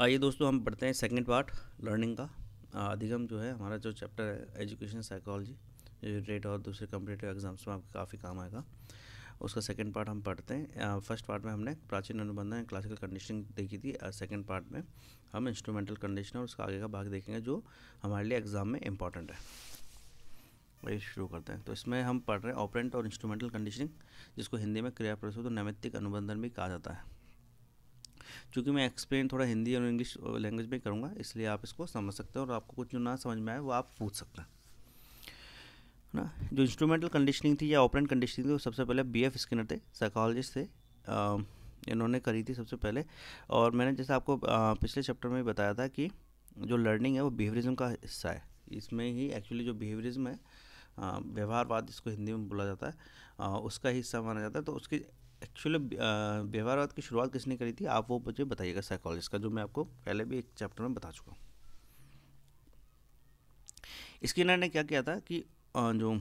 आइए दोस्तों हम पढ़ते हैं सेकंड पार्ट लर्निंग का अधिगम जो है हमारा जो चैप्टर है एजुकेशन साइकोलॉजी रेट और दूसरे कम्पिटेटिव एग्जाम्स में आपके काफ़ी काम आएगा उसका सेकंड पार्ट हम पढ़ते हैं फर्स्ट पार्ट में हमने प्राचीन अनुबंधन एंड क्लासिकल कंडीशनिंग देखी थी सेकंड पार्ट में हम इंस्ट्रूमेंटल कंडीशन और उसका आगे का भाग देखेंगे जो हमारे लिए एग्ज़ाम में इंपॉर्टेंट है वही शुरू करते हैं तो इसमें हम पढ़ रहे हैं ऑपरेंट और इंस्ट्रूमेंटल कंडीशनिंग जिसको हिंदी में क्रिया प्रस्तुत और नैमित्तिक अनुबंधन भी कहा जाता है चूँकि मैं एक्सप्लेन थोड़ा हिंदी और इंग्लिश लैंग्वेज में करूँगा इसलिए आप इसको समझ सकते हैं और आपको कुछ जो ना समझ में आए वो आप पूछ सकते हैं ना जो इंस्ट्रूमेंटल कंडीशनिंग थी या ऑपरेंट कंडीशनिंग थी वो सबसे पहले बी एफ स्किनर थे साइकोलॉजिस्ट थे इन्होंने करी थी सबसे पहले और मैंने जैसे आपको आ, पिछले चैप्टर में बताया था कि जो लर्निंग है वो बिहेवियरिज्म का हिस्सा है इसमें ही एक्चुअली जो बिहेवियरिज्म है व्यवहारवाद इसको हिंदी में बोला जाता है आ, उसका हिस्सा माना जाता है तो उसकी एक्चुअली व्यवहारवाद की शुरुआत किसने करी थी आप वो मुझे बताइएगा साइकोलॉजिस्ट का जो मैं आपको पहले भी एक चैप्टर में बता चुका हूँ स्किनर ने क्या किया था कि जो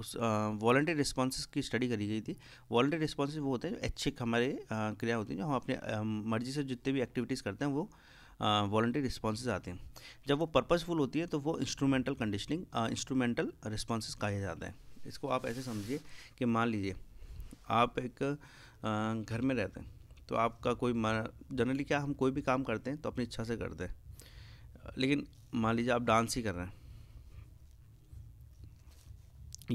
उस वॉल्टियर रिस्पॉन्स की स्टडी करी गई थी वॉल्टियर रिस्पॉन्स वो होते हैं जो ऐच्छिक हमारे क्रिया होती है जो हम अपने मर्जी से जितने भी एक्टिविटीज़ करते हैं वो वॉल्टियर रिस्पॉन्सेज आते हैं जब वो पर्पजफुल होती है तो वो इंस्ट्रूमेंटल कंडीशनिंग इंस्ट्रूमेंटल रिस्पॉन्सेज कहा जाता है इसको आप ऐसे समझिए कि मान लीजिए आप एक घर में रहते हैं तो आपका कोई जनरली क्या हम कोई भी काम करते हैं तो अपनी इच्छा से करते हैं लेकिन मान लीजिए आप डांस ही कर रहे हैं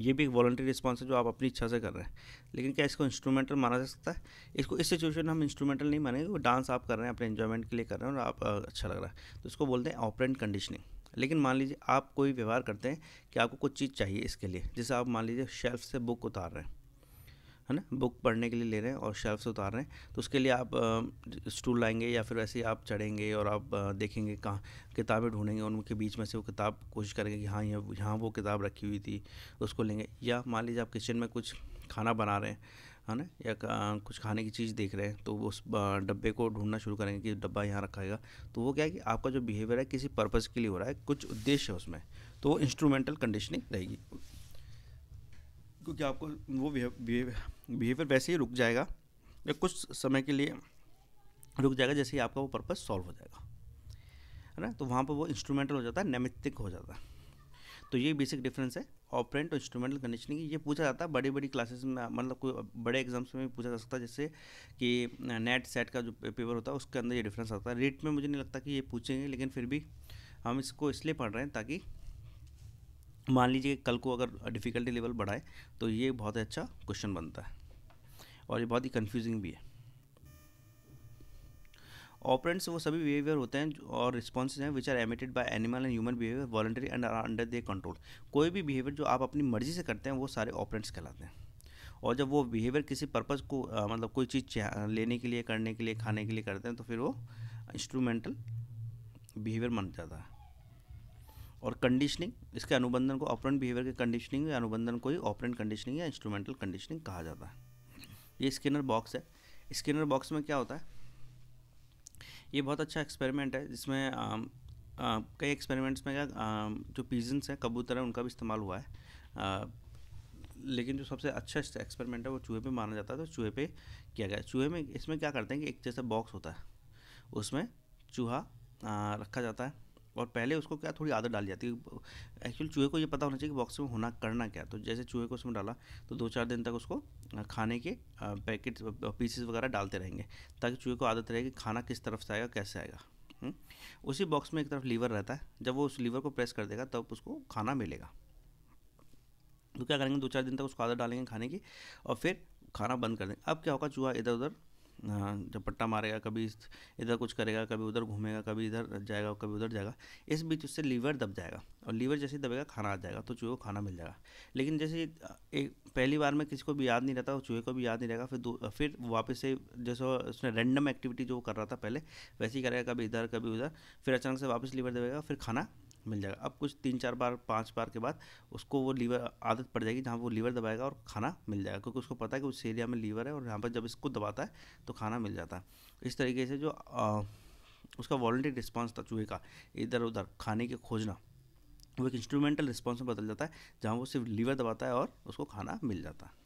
ये भी एक वॉल्ट्री रिस्पॉन्स है जो आप अपनी इच्छा से कर रहे हैं लेकिन क्या इसको इंस्ट्रूमेंटल माना जा सकता है इसको इस सिचुएशन में हम इंस्ट्रूमेंटल नहीं मानेंगे वो डांस आप कर रहे हैं अपने इन्जॉयमेंट के लिए कर रहे हैं और आप अच्छा लग रहा है तो इसको बोलते हैं ऑपरेंट कंडीशनिंग लेकिन मान लीजिए आप कोई व्यवहार करते हैं कि आपको कुछ चीज़ चाहिए इसके लिए जैसे आप मान लीजिए शेल्फ से बुक उतार रहे हैं है ना बुक पढ़ने के लिए ले रहे हैं और शेल्फ से उतार रहे हैं तो उसके लिए आप स्टूल लाएंगे या फिर वैसे ही आप चढ़ेंगे और आप देखेंगे कहाँ किताबें ढूंढेंगे उनके बीच में से वो किताब कोशिश करेंगे कि हाँ यहाँ यहाँ वो किताब रखी हुई थी उसको लेंगे या मान लीजिए आप किचन में कुछ खाना बना रहे हैं है ना या कुछ खाने की चीज़ देख रहे हैं तो उस डब्बे को ढूंढना शुरू करेंगे कि डब्बा यहाँ रखाएगा तो वो क्या है कि आपका जो बिहेवियर है किसी पर्पज़ के लिए हो रहा है कुछ उद्देश्य है उसमें तो वो इंस्ट्रूमेंटल कंडीशनिंग रहेगी क्योंकि आपको वो बिहेवियर वैसे ही रुक जाएगा या कुछ समय के लिए रुक जाएगा जैसे ही आपका वो पर्पज़ सॉल्व हो जाएगा है ना तो वहाँ पर वो इंस्ट्रूमेंटल हो जाता है नैमित्तिक हो जाता है तो ये बेसिक डिफरेंस है ऑपरेंट और इंस्ट्रूमेंटल कंडीशनिंग ये पूछा जाता है बड़ी बड़ी क्लासेस में मतलब कोई बड़े एग्जाम्स में भी पूछा जा सकता है जैसे कि नेट सेट का जो पेपर होता है उसके अंदर ये डिफरेंस आता है रेट में मुझे नहीं लगता कि ये पूछेंगे लेकिन फिर भी हम इसको इसलिए पढ़ रहे हैं ताकि मान लीजिए कल को अगर डिफ़िकल्टी लेवल बढ़ाए तो ये बहुत ही अच्छा क्वेश्चन बनता है और ये बहुत ही कन्फ्यूजिंग भी है ऑपरेंट्स वो सभी बिहेवियर होते हैं और रिस्पॉन्सेज हैं which are emitted by animal and human behaviour voluntary and under their control कोई भी बिहेवियर जो आप अपनी मर्जी से करते हैं वो सारे ऑपरेंट्स कहलाते हैं और जब वो बिहेवियर किसी पर्पज़ को आ, मतलब कोई चीज़ लेने के लिए करने के लिए खाने के लिए करते हैं तो फिर वो इंस्ट्रूमेंटल बिहेवियर बन जाता है और कंडीशनिंग इसके अनुबंधन को ऑपरेंट बिहेवियर के कंडीशनिंग या अनुबंधन को ही ऑपरेंट कंडीशनिंग या इंस्ट्रूमेंटल कंडीशनिंग कहा जाता है ये स्किनर बॉक्स है स्किनर बॉक्स में क्या होता है ये बहुत अच्छा एक्सपेरिमेंट है जिसमें कई एक्सपेरिमेंट्स में क्या जो पीजन्स हैं कबूतर हैं उनका भी इस्तेमाल हुआ है आ, लेकिन जो सबसे अच्छा एक्सपेरिमेंट है वो चूहे पे माना जाता है तो चूहे पे किया गया चूहे में इसमें क्या करते हैं कि एक जैसा बॉक्स होता है उसमें चूहा रखा जाता है और पहले उसको क्या थोड़ी आदत डाली जाती है एक्चुअल चूहे को ये पता होना चाहिए कि बॉक्स में होना करना क्या तो जैसे चूहे को उसमें डाला तो दो चार दिन तक उसको खाने के पैकेट पीसेस वगैरह डालते रहेंगे ताकि चूहे को आदत रहेगी खाना किस तरफ से आएगा कैसे आएगा हुँ? उसी बॉक्स में एक तरफ लीवर रहता है जब वो उस लीवर को प्रेस कर देगा तब उसको खाना मिलेगा तो क्या करेंगे दो चार दिन तक उसको आदत डालेंगे खाने की और फिर खाना बंद कर देंगे अब क्या होगा चूहा इधर उधर हाँ, जब पट्टा मारेगा कभी इधर कुछ करेगा कभी उधर घूमेगा कभी इधर जाएगा कभी उधर जाएगा इस बीच उससे लीवर दब जाएगा और लीवर जैसे दबेगा खाना आ जाएगा तो चूहे को खाना मिल जाएगा लेकिन जैसे एक पहली बार में किसी को भी याद नहीं रहता और चूहे को भी याद नहीं रहेगा फिर फिर वापस से जैसे उसने रैंडम एक्टिविटी जो कर रहा था पहले वैसे ही करेगा कभी इधर कभी उधर फिर अचानक से वापस लीवर दबेगा फिर खाना मिल जाएगा अब कुछ तीन चार बार पाँच बार के बाद उसको वो लीवर आदत पड़ जाएगी जहाँ वो लीवर दबाएगा और खाना मिल जाएगा क्योंकि उसको पता है कि उस एरिया में लीवर है और यहाँ पर जब इसको दबाता है तो खाना मिल जाता है इस तरीके से जो आ, उसका वॉल्ट्री रिस्पॉन्स था चूहे का इधर उधर खाने के खोजना वो एक इंस्ट्रूमेंटल रिस्पॉन्स में बदल जाता है जहाँ वो सिर्फ लीवर दबाता है और उसको खाना मिल जाता है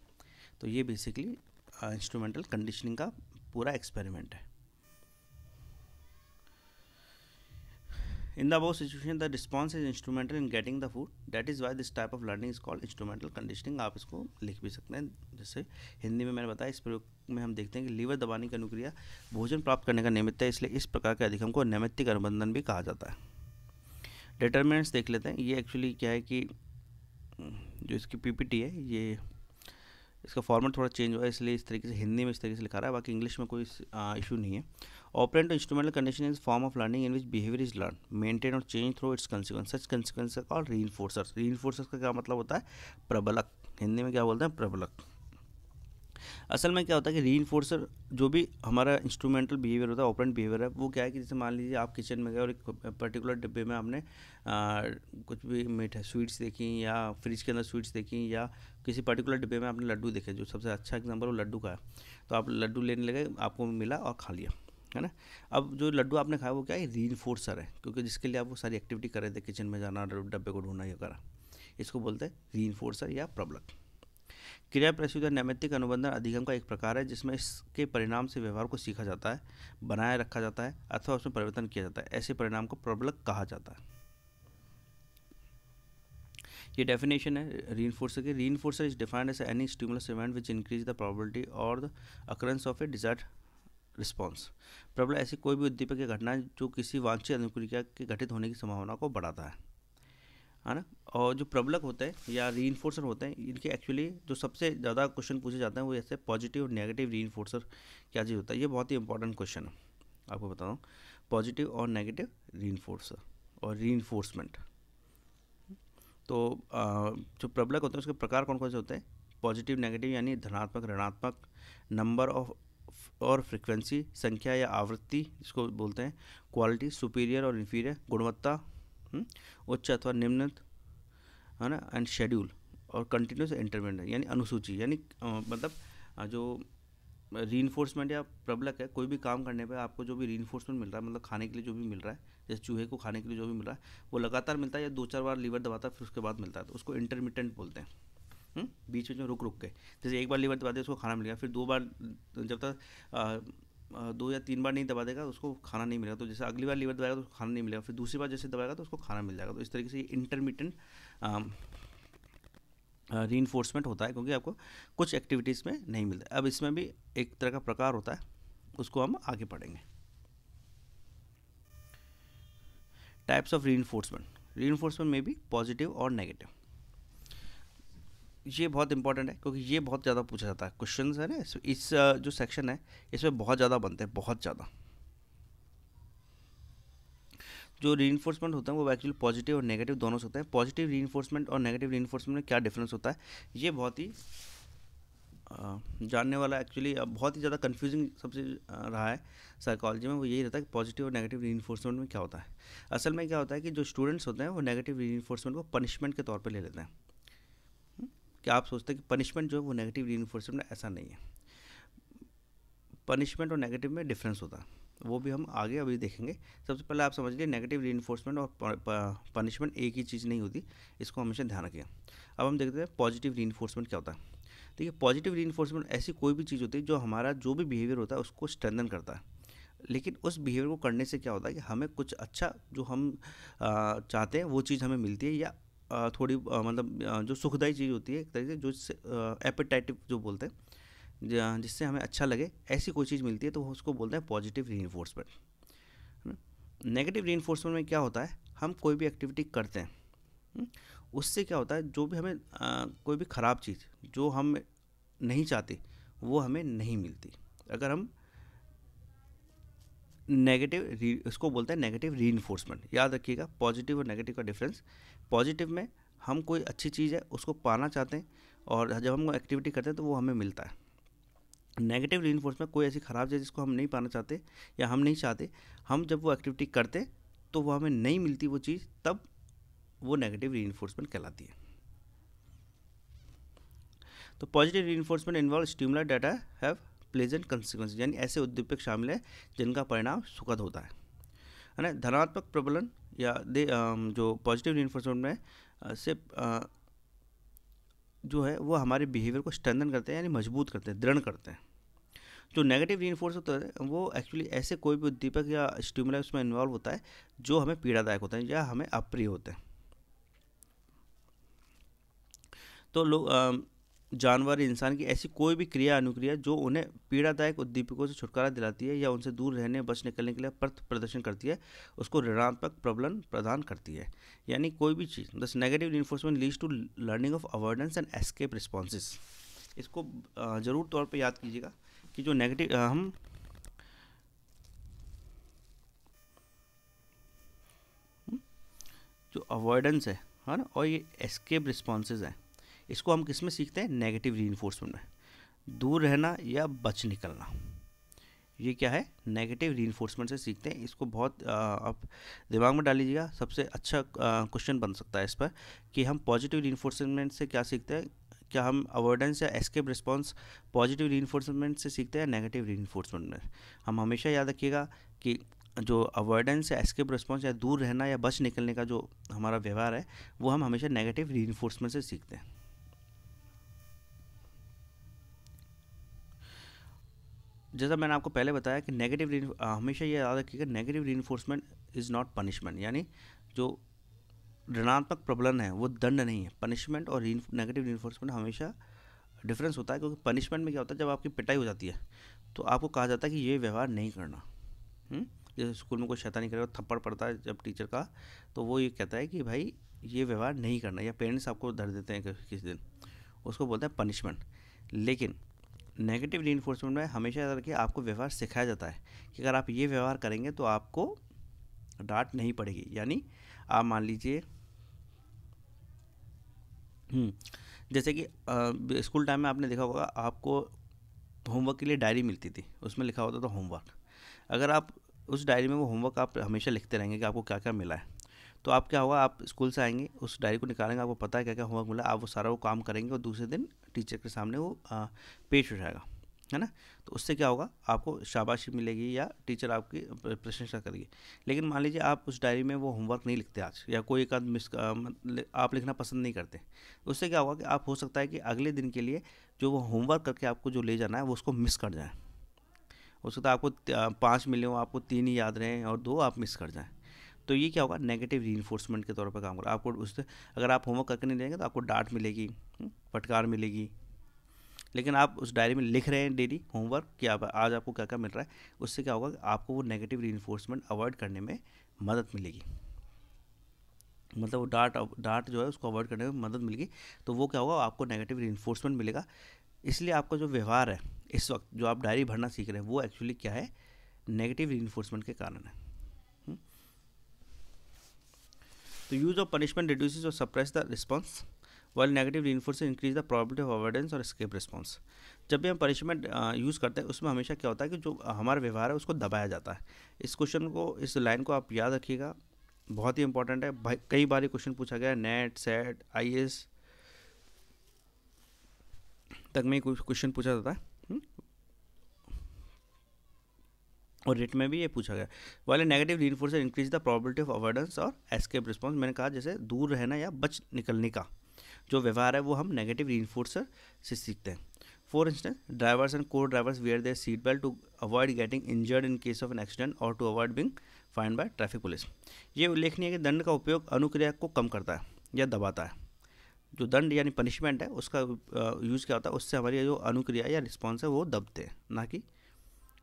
तो ये बेसिकली इंस्ट्रूमेंटल कंडीशनिंग का पूरा एक्सपेरिमेंट है in the above situation the response is instrumental in getting the food that is why this type of learning is called instrumental conditioning आप इसको लिख भी सकते हैं जैसे हिंदी में मैंने बताया इस प्रयोग में हम देखते हैं कि लीवर दबाने की अनुक्रिया भोजन प्राप्त करने का निमित्त है इसलिए इस प्रकार के अधिकम को नैमित्तिक अनुबंधन भी कहा जाता है डिटर्मिनेंट्स देख लेते हैं ये एक्चुअली क्या है कि जो इसकी पीपीटी है ये इसका फॉर्मेट थोड़ा चेंज हुआ है इसलिए इस तरीके से हिंदी में इस तरीके से लिखा रहा है बाकी इंग्लिश में कोई इशू नहीं है Operant instrumental condition is form of learning in which behavior is learned, maintained or changed through its consequence. Such consequences are called reinforcers. Reinforcers का क्या मतलब होता है प्रबलक हिंदी में क्या बोलते हैं प्रबलक असल में क्या होता है कि री जो भी हमारा इंस्ट्रूमेंटल बिहेवियर होता है ऑपरेंट बिहेवियर है वो क्या है कि जैसे मान लीजिए आप किचन में गए और एक पर्टिकुलर डिब्बे में आपने आ, कुछ भी मीठा स्वीट्स देखी या फ्रिज के अंदर स्वीट्स देखी या किसी पर्टिकुलर डिब्बे में आपने लड्डू देखे जो सबसे अच्छा एग्जाम्पल वो लड्डू का है तो आप लड्डू लेने लगे आपको मिला और खा लिया है ना अब जो लड्डू आपने खाया वो क्या है री है क्योंकि जिसके लिए आप वो सारी एक्टिविटी कर रहे थे किचन में जाना डब्बे को ढूंढना ये करा इसको बोलते हैं री या प्रबलक क्रिया प्रसिद्ध नैमित्तिक अनुबंधन अधिगम का एक प्रकार है जिसमें इसके परिणाम से व्यवहार को सीखा जाता है बनाए रखा जाता है अथवा उसमें परिवर्तन किया जाता है ऐसे परिणाम को प्रबलक कहा जाता है ये डेफिनेशन है री इन्फोर्सर की reinforcer is defined as any stimulus event which increase the probability और the occurrence of a desired response प्रबल ऐसी कोई भी उद्दीपक की घटना जो किसी वांछित अनुक्रिया के घटित होने की संभावना को बढ़ाता है है ना और जो प्रबलक होते हैं या री होते हैं इनके एक्चुअली जो सबसे ज़्यादा क्वेश्चन पूछे जाते हैं वो ऐसे पॉजिटिव और नेगेटिव री क्या चीज़ होता है ये बहुत ही इंपॉर्टेंट क्वेश्चन है आपको बता दूँ पॉजिटिव और नेगेटिव री और री तो जो प्रबलक होते हैं उसके प्रकार कौन कौन से होते हैं पॉजिटिव नेगेटिव यानी धनात्मक ऋणात्मक नंबर ऑफ और फ्रिक्वेंसी संख्या या आवृत्ति जिसको बोलते हैं क्वालिटी सुपीरियर और इन्फीरियर गुणवत्ता हम्म, उच्च अथवा निम्न है ना एंड शेड्यूल और कंटिन्यूस इंटरमेंट यानी अनुसूची यानी मतलब जो री या प्रबलक है कोई भी काम करने पर आपको जो भी री मिल रहा है मतलब खाने के लिए जो भी मिल रहा है जैसे चूहे को खाने के लिए जो भी मिल रहा है वो लगातार मिलता है या दो चार बार लीवर दबाता है फिर उसके बाद मिलता है तो उसको इंटरमीडियंट बोलते हैं हम्म, बीच में जो रुक रुक के जैसे एक बार लीवर दबा दे उसको खाना मिलेगा फिर दो बार जब तक दो या तीन बार नहीं दबा देगा उसको खाना नहीं मिलेगा तो जैसे अगली बार लीवर दबाएगा तो खाना नहीं मिलेगा फिर दूसरी बार जैसे दबाएगा तो उसको खाना मिल जाएगा तो इस तरीके से इंटरमीडियंट री इन्फोर्समेंट होता है क्योंकि आपको कुछ एक्टिविटीज़ में नहीं मिलता अब इसमें भी एक तरह का प्रकार होता है उसको हम आगे पढ़ेंगे types of reinforcement reinforcement में भी पॉजिटिव और नेगेटिव ये बहुत इंपॉर्टेंट है क्योंकि ये बहुत ज़्यादा पूछा जाता है क्वेश्चन है ना इस जो सेक्शन है इसमें बहुत ज़्यादा बनते हैं बहुत ज़्यादा जो री होता है वो एक्चुअली पॉजिटिव और नेगेटिव दोनों से होता है पॉजिटिव री और नेगेटिव री में क्या डिफरेंस होता है ये बहुत ही जानने वाला एक्चुअली बहुत ही ज़्यादा कंफ्यूजिंग सबसे रहा है साइकोलॉजी में वो यही रहता है कि पॉजिटिव और नेगेटिव री में क्या होता है असल में क्या होता है कि जो स्टूडेंट्स होते हैं वो नेगेटिव री को पनिशमेंट के तौर पर ले लेते हैं कि आप सोचते हैं कि पनिशमेंट जो है वो नेगेटिव री में ऐसा नहीं है पनिशमेंट और नेगेटिव में डिफरेंस होता है वो भी हम आगे अभी देखेंगे सबसे पहले आप समझ लीजिए नेगेटिव री और पनिशमेंट एक ही चीज़ नहीं होती इसको हमेशा ध्यान रखें अब हम देखते हैं पॉजिटिव री क्या होता है देखिए पॉजिटिव री ऐसी कोई भी चीज़ होती है जो हमारा जो भी बिहेवियर होता है उसको स्ट्रेंदन करता है लेकिन उस बिहेवियर को करने से क्या होता है कि हमें कुछ अच्छा जो हम आ, चाहते हैं वो चीज़ हमें मिलती है या थोड़ी मतलब जो सुखदाई चीज़ होती है एक तरीके से जो एपेटाइटिव जो बोलते हैं जिससे हमें अच्छा लगे ऐसी कोई चीज़ मिलती है तो उसको बोलते हैं पॉजिटिव री नेगेटिव री में क्या होता है हम कोई भी एक्टिविटी करते हैं हम्म, उससे क्या होता है जो भी हमें आ, कोई भी ख़राब चीज़ जो हम नहीं चाहते वो हमें नहीं मिलती अगर हम नेगेटिव इसको बोलते हैं नेगेटिव री याद रखिएगा पॉजिटिव और नेगेटिव का डिफरेंस पॉजिटिव में हम कोई अच्छी चीज़ है उसको पाना चाहते हैं और जब हम एक्टिविटी करते हैं तो वो हमें मिलता है नेगेटिव री में कोई ऐसी ख़राब चीज़ जिसको हम नहीं पाना चाहते या हम नहीं चाहते हम जब वो एक्टिविटी करते तो वो हमें नहीं मिलती वो चीज़ तब वो नेगेटिव री कहलाती है तो positive re involve stimuli that have pleasant consequence यानी ऐसे उद्दीपक शामिल हैं जिनका परिणाम सुखद होता है है ना धनात्मक प्रबलन या दे जो पॉजिटिव रिन्फोर्समेंट में से जो है वो हमारे बिहेवियर को स्ट्रेंथन करते हैं यानी मजबूत करते हैं दृढ़ करते हैं जो नेगेटिव री होता है वो एक्चुअली ऐसे कोई भी उद्दीपक या स्टिमुलस उसमें इन्वॉल्व होता है जो हमें पीड़ादायक होता है या हमें अप्रिय होते हैं तो लोग जानवर इंसान की ऐसी कोई भी क्रिया अनुक्रिया जो उन्हें पीड़ादायक उद्दीपकों से छुटकारा दिलाती है या उनसे दूर रहने बच निकलने के लिए प्रत प्रदर्शन करती है उसको ऋणात्मक प्रबलन प्रदान करती है यानी कोई भी चीज़ thus negative reinforcement leads to learning of avoidance and escape responses इसको ज़रूर तौर पर याद कीजिएगा कि जो नेगेटिव हम जो अवॉइडेंस है है ना और ये एस्केप रिस्पॉन्सेज हैं इसको हम किस में सीखते हैं नेगेटिव री में दूर रहना या बच निकलना ये क्या है नेगेटिव री से सीखते हैं इसको बहुत आप दिमाग में डाल लीजिएगा सबसे अच्छा क्वेश्चन बन सकता है इस पर कि हम पॉजिटिव री से क्या सीखते हैं क्या हम अवॉइडेंस या एस्केप रिस्पॉन्स पॉजिटिव री से सीखते हैं नेगेटिव री में हम हमेशा याद रखिएगा कि जो अवॉइडेंस या एस्केप रिस्पॉन्स या दूर रहना या बच निकलने का जो हमारा व्यवहार है वो हम हमेशा नेगेटिव री से सीखते हैं जैसा मैंने आपको पहले बताया कि नेगेटिव हमेशा ये याद रखिएगा negative reinforcement is not punishment यानी जो ऋणात्मक प्रबलन है वो दंड नहीं है पनिशमेंट और नेगेटिव रीनफोर्समेंट हमेशा डिफरेंस होता है क्योंकि पनिशमेंट में क्या होता है जब आपकी पिटाई हो जाती है तो आपको कहा जाता है कि ये व्यवहार नहीं करना हम्म? जैसे स्कूल में कोई शैतानी करेगा थप्पड़ पड़ता है जब टीचर का तो वो ये कहता है कि भाई ये व्यवहार नहीं करना या पेरेंट्स आपको धर देते हैं किसी दिन उसको बोलते हैं पनिशमेंट लेकिन नेगेटिव री में हमेशा याद रखिए आपको व्यवहार सिखाया जाता है कि अगर आप ये व्यवहार करेंगे तो आपको डांट नहीं पड़ेगी यानी आप मान लीजिए हम्म, जैसे कि स्कूल टाइम में आपने देखा होगा आपको होमवर्क के लिए डायरी मिलती थी उसमें लिखा होता था होमवर्क अगर आप उस डायरी में वो होमवर्क आप हमेशा लिखते रहेंगे कि आपको क्या क्या मिला है तो आप क्या होगा आप स्कूल से आएंगे उस डायरी को निकालेंगे आपको पता है क्या क्या होमवर्क मिला आप वो सारा वो काम करेंगे और दूसरे दिन टीचर के सामने वो पेश हो जाएगा है ना तो उससे क्या होगा आपको शाबाशी मिलेगी या टीचर आपकी प्रशंसा करेगी लेकिन मान लीजिए आप उस डायरी में वो होमवर्क नहीं लिखते आज या कोई एक आध मिस मतलब आप लिखना पसंद नहीं करते उससे क्या होगा कि आप हो सकता है कि अगले दिन के लिए जो वो होमवर्क करके आपको जो ले जाना है वो उसको मिस कर जाएँ हो सकता है आपको पाँच मिले हो आपको तीन ही याद रहें और दो आप मिस कर जाएँ तो ये क्या होगा नेगेटिव री के तौर पर काम करो आपको उससे अगर आप होमवर्क करके नहीं देंगे तो आपको डांट मिलेगी हम्म, फटकार मिलेगी लेकिन आप उस डायरी में लिख रहे हैं डेली होमवर्क कि आप आज आपको क्या क्या मिल रहा है उससे क्या होगा आपको वो नेगेटिव री अवॉइड करने में मदद मिलेगी मतलब वो डांट डांट जो है उसको अवॉइड करने में मदद मिलेगी तो वो क्या होगा आपको नेगेटिव री मिलेगा इसलिए आपका जो व्यवहार है इस वक्त जो आप डायरी भरना सीख रहे हैं वो एक्चुअली क्या है नेगेटिव री के कारण है तो यूज ऑफ पनिशमेंट रिड्यूस और suppress the response well negative reinforce increase the probability of avoidance और स्केप रिस्पॉन्स जब भी हम पनिशमेंट यूज़ uh, करते हैं उसमें हमेशा क्या होता है कि जो हमारा व्यवहार है उसको दबाया जाता है इस क्वेश्चन को इस लाइन को आप याद रखिएगा बहुत ही इंपॉर्टेंट है कई बार ये क्वेश्चन पूछा गया नेट सेट आई एस तक में क्वेश्चन पूछा जाता है और रिट में भी ये पूछा गया वाले negative reinforcer increase the probability of avoidance और एस्केप रिस्पॉन्स मैंने कहा जैसे दूर रहना या बच निकलने का जो व्यवहार है वो हम नेगेटिव री से सीखते हैं for instance drivers and co drivers wear their seat belt to avoid getting injured in case of an accident और to avoid being fine by traffic police ये उल्लेखनीय है कि दंड का उपयोग अनुक्रिया को कम करता है या दबाता है जो दंड यानी पनिशमेंट है उसका यूज़ क्या होता है उससे हमारी जो अनुक्रिया या रिस्पॉन्स है वो दबते हैं ना कि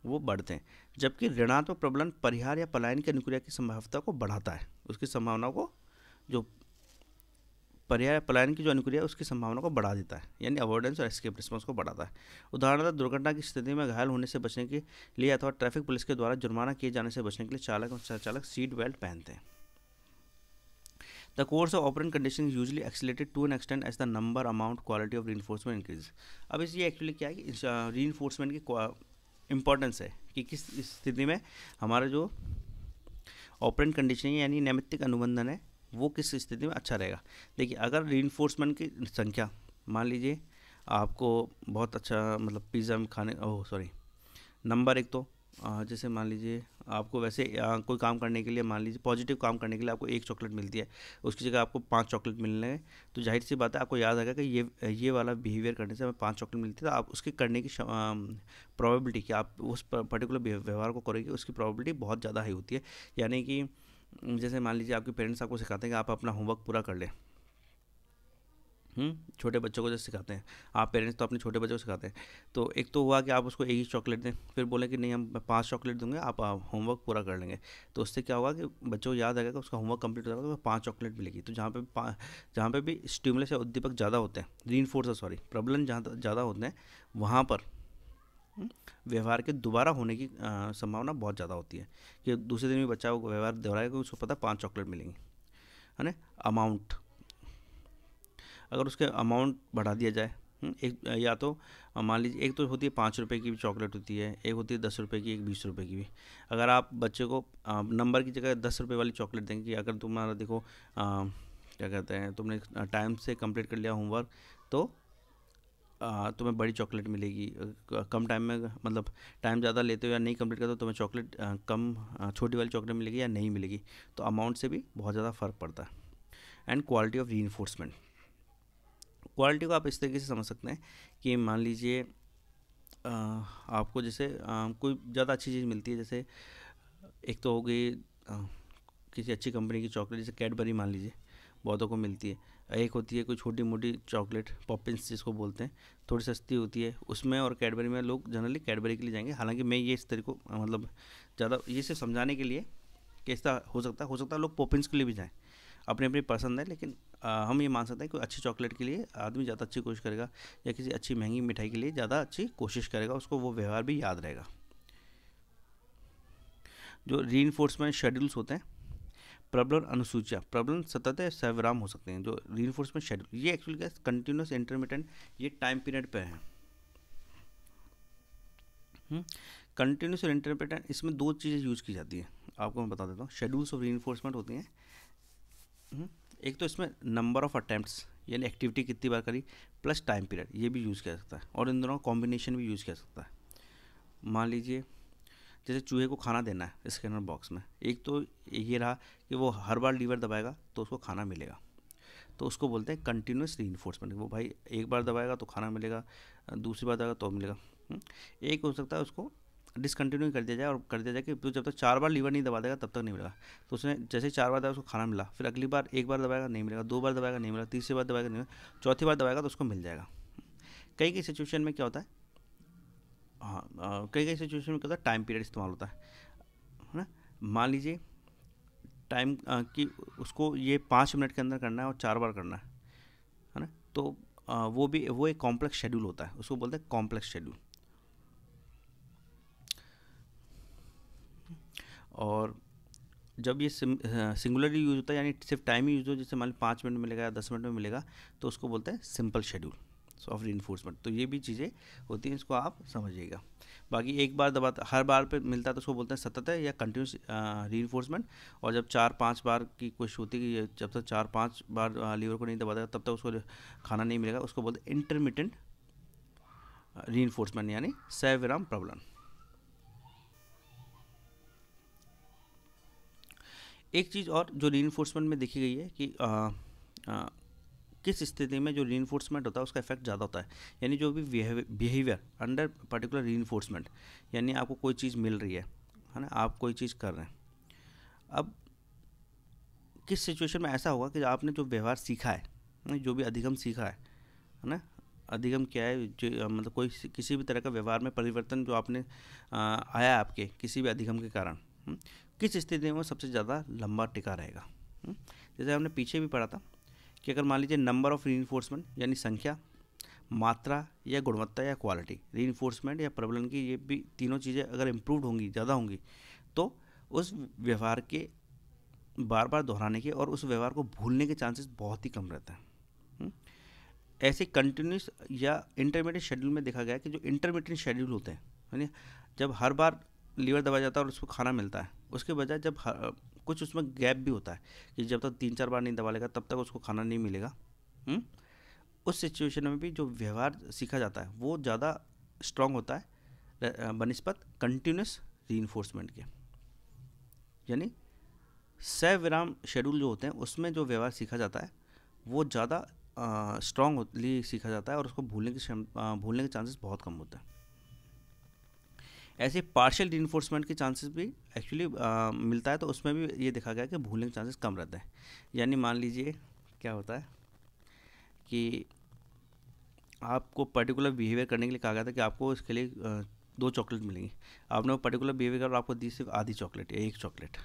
वो बढ़ते हैं जबकि ऋणात्मक प्रबलन परिहार या पलायन की अनुक्रिया की संभावता को बढ़ाता है उसकी संभावना को जो या पलायन की जो अनुक्रिया उसकी संभावना को बढ़ा देता है यानी अवॉइडेंस और एस्केप रिस्पॉन्स को बढ़ाता है उदाहरणतः दुर्घटना की स्थिति में घायल होने से बचने के लिए अथवा ट्रैफिक पुलिस के द्वारा जुर्माना किए जाने से बचने के लिए चालक और चालक सीट बेल्ट पहनते हैं the course of operant condition usually excited to an extent as the number amount quality of reinforcement increase अब इस ये एक्चुअली क्या है कि री इन्फोर्समेंट की इम्पोर्टेंस है कि किस स्थिति में हमारा जो ऑपरेंट कंडीशन यानी नैमित्तिक अनुबंधन है वो किस स्थिति में अच्छा रहेगा देखिए अगर री की संख्या मान लीजिए आपको बहुत अच्छा मतलब पिज़्ज़ा खाने ओह सॉरी नंबर एक तो जैसे मान लीजिए आपको वैसे कोई काम करने के लिए मान लीजिए पॉजिटिव काम करने के लिए आपको एक चॉकलेट मिलती है उसकी जगह आपको पाँच चॉकलेट मिलने हैं तो जाहिर सी बात है आपको याद आएगा कि ये ये वाला बिहेवियर करने से हमें पाँच चॉकलेट मिलती है तो आप उसके करने की प्रोबेबिलिटी कि आप उस पर्टिकुलर व्यवहार को करेंगे उसकी प्रॉबिलिटी बहुत ज़्यादा हाई होती है यानी कि जैसे मान लीजिए आपके पेरेंट्स आपको सिखाते हैं कि आप अपना होमवर्क पूरा कर लें हम्म, छोटे बच्चों को जैसे सिखाते हैं आप पेरेंट्स तो अपने छोटे बच्चों को सिखाते हैं तो एक तो हुआ कि आप उसको एक ही चॉकलेट दें फिर बोले कि नहीं हम पांच चॉकलेट दूंगे आप होमवर्क पूरा कर लेंगे तो उससे क्या होगा कि बच्चों को याद आएगा कि उसका होमवर्क कंप्लीट हो जाएगा तो पाँच चॉकलेट मिलेगी तो जहाँ पर जहाँ पर भी स्टिमुलस या उद्दीपक ज़्यादा होते हैं रीन सॉरी प्रबलन जहाँ ज़्यादा होते हैं वहाँ पर हम्म, व्यवहार के दोबारा होने की संभावना बहुत ज़्यादा होती है कि दूसरे दिन भी बच्चा व्यवहार दोहराएगा उसको पता है पाँच चॉकलेट मिलेंगी है ना अमाउंट अगर उसके अमाउंट बढ़ा दिया जाए हम्म, एक या तो मान लीजिए एक तो होती है पाँच रुपये की भी चॉकलेट होती है एक होती है दस रुपये की एक बीस रुपये की भी अगर आप बच्चे को नंबर की जगह दस रुपये वाली चॉकलेट देंगे अगर तुम्हारा देखो आ, क्या कहते हैं तुमने टाइम से कंप्लीट कर लिया होमवर्क तो आ, तुम्हें बड़ी चॉकलेट मिलेगी कम टाइम में मतलब टाइम ज़्यादा लेते हो या नहीं कंप्लीट करते हो तुम्हें चॉकलेट कम छोटी वाली चॉकलेट मिलेगी या नहीं मिलेगी तो अमाउंट से भी बहुत ज़्यादा फ़र्क पड़ता है and quality of re quality को आप इस तरीके से समझ सकते हैं कि मान लीजिए आपको जैसे आ, कोई ज़्यादा अच्छी चीज़ मिलती है जैसे एक तो हो गई किसी अच्छी कंपनी की चॉकलेट जैसे कैडबरी मान लीजिए बहुतों को मिलती है एक होती है कोई छोटी मोटी चॉकलेट पॉपिंस जिसको बोलते हैं थोड़ी सस्ती होती है उसमें और कैडबरी में लोग जनरली कैडबरी के लिए जाएंगे हालांकि मैं ये इस तरीके को मतलब ज़्यादा ये सिर्फ समझाने के लिए कैसा हो सकता है हो सकता है लोग पॉपिंस के लिए भी जाएँ अपनी अपनी पसंद है लेकिन आ, हम ये मान सकते हैं कि अच्छी चॉकलेट के लिए आदमी ज़्यादा अच्छी कोशिश करेगा या किसी अच्छी महंगी मिठाई के लिए ज़्यादा अच्छी कोशिश करेगा उसको वो व्यवहार भी याद रहेगा जो री इन्फोर्समेंट शेड्यूल्स होते हैं प्रबलन अनुसूचिया प्रबलन सतत सविराम हो सकते हैं जो री इन्फोर्समेंट शेड्यूल ये एक्चुअली क्या कंटिन्यूस इंटरमीडियंट ये टाइम पीरियड पर है कंटिन्यूस और इंटरमीडियंट इसमें दो चीज़ें यूज की जाती हैं आपको मैं बता देता हूँ शेड्यूल्स ऑफ री होती हैं हम्म, एक तो इसमें नंबर ऑफ अटैम्प्ट्स यानी एक्टिविटी कितनी बार करी प्लस टाइम पीरियड ये भी यूज़ किया सकता है और इन दोनों कॉम्बिनेशन भी यूज़ किया सकता है मान लीजिए जैसे चूहे को खाना देना है स्कैनर बॉक्स में एक तो ये रहा कि वो हर बार लीवर दबाएगा तो उसको खाना मिलेगा तो उसको बोलते हैं कंटिन्यूस री वो भाई एक बार दबाएगा तो खाना मिलेगा दूसरी बार दबाएगा तो मिलेगा हम्म, एक हो सकता है उसको डिसकंटिन्यू कर दिया जाए और कर दिया जाए कि तो जब तक चार बार लीवर नहीं दबा देगा तब तक नहीं मिलेगा तो उसने जैसे चार बार दबाया उसको खाना मिला फिर अगली बार एक बार दबाएगा नहीं मिलेगा दो बार दबाएगा नहीं मिला तीसरी बार दबाएगा नहीं मिलेगा चौथी बार दबाएगा तो उसको मिल जाएगा कई कई सिचुएशन में क्या होता है हाँ कई कई सिचुएशन में क्या होता है टाइम पीरियड इस्तेमाल होता है है ना मान लीजिए टाइम कि उसको ये पाँच मिनट के अंदर करना है और चार बार करना है है ना तो वो भी वो एक कॉम्प्लेक्स शेड्यूल होता है उसको बोलते हैं कॉम्प्लेक्स शेड्यूल और जब ये सिंगुलरली यूज़ होता है यानी सिर्फ टाइम ही यूज़ हो जैसे मान लो पाँच मिनट में मिलेगा या दस मिनट में मिलेगा तो उसको बोलते हैं simple schedule of reinforcement तो ये भी चीज़ें होती हैं इसको आप समझिएगा बाकी एक बार दबा हर बार पे मिलता है तो उसको बोलते हैं सतत है या कंटिन्यूस री इन्फोर्समेंट और जब चार पाँच बार की कोशिश होती है कि जब तक चार पाँच बार लीवर को नहीं दबाता तब तक उसको खाना नहीं मिलेगा उसको बोलते हैं इंटरमीडियंट री इन्फोर्समेंट यानी सह विराम प्रॉब्लम एक चीज़ और जो री में देखी गई है कि आ, आ, किस स्थिति में जो री होता है उसका इफेक्ट ज़्यादा होता है यानी जो भी बिहेवियर अंडर पर्टिकुलर री यानी आपको कोई चीज़ मिल रही है है ना आप कोई चीज़ कर रहे हैं अब किस सिचुएशन में ऐसा होगा कि आपने जो व्यवहार सीखा है जो भी अधिगम सीखा है है ना अधिगम क्या है जो मतलब कोई किसी भी तरह का व्यवहार में परिवर्तन जो आपने आ, आया आपके किसी भी अधिगम के कारण हम्म, किस स्थिति में सबसे ज़्यादा लंबा टिका रहेगा हम्म, जैसे हमने पीछे भी पढ़ा था कि अगर मान लीजिए नंबर ऑफ री यानी संख्या मात्रा या गुणवत्ता या क्वालिटी री या प्रबलन की ये भी तीनों चीज़ें अगर इम्प्रूवड होंगी ज़्यादा होंगी तो उस व्यवहार के बार बार दोहराने के और उस व्यवहार को भूलने के चांसेस बहुत ही कम रहते हैं हम्म, ऐसे कंटिन्यूस या इंटरमीडिएट शेड्यूल में देखा गया कि जो इंटरमीडिएट शेड्यूल होते हैं यानी जब हर बार लीवर दबाया जाता है और उसको खाना मिलता है उसके बजाय जब कुछ उसमें गैप भी होता है कि जब तक तो तीन चार बार नहीं दबा लेगा तब तक उसको खाना नहीं मिलेगा हुँ? उस सिचुएशन में भी जो व्यवहार सीखा जाता है वो ज़्यादा स्ट्रांग होता है बनस्पत कंटिन्यूस री के यानी सह विराम शेड्यूल जो होते हैं उसमें जो व्यवहार सीखा जाता है वो ज़्यादा स्ट्रांगली सीखा जाता है और उसको भूलने की भूलने के चांसेस बहुत कम होते हैं ऐसे पार्शियल री के चांसेस भी एक्चुअली मिलता है तो उसमें भी ये देखा गया कि भूलने के चांसेस कम रहते हैं यानी मान लीजिए क्या होता है कि आपको पर्टिकुलर बिहेवियर करने के लिए कहा गया था कि आपको इसके लिए दो चॉकलेट मिलेंगी आपने वो पर्टिकुलर बिहेवियर कर आपको दी सिर्फ आधी चॉकलेट या एक चॉकलेट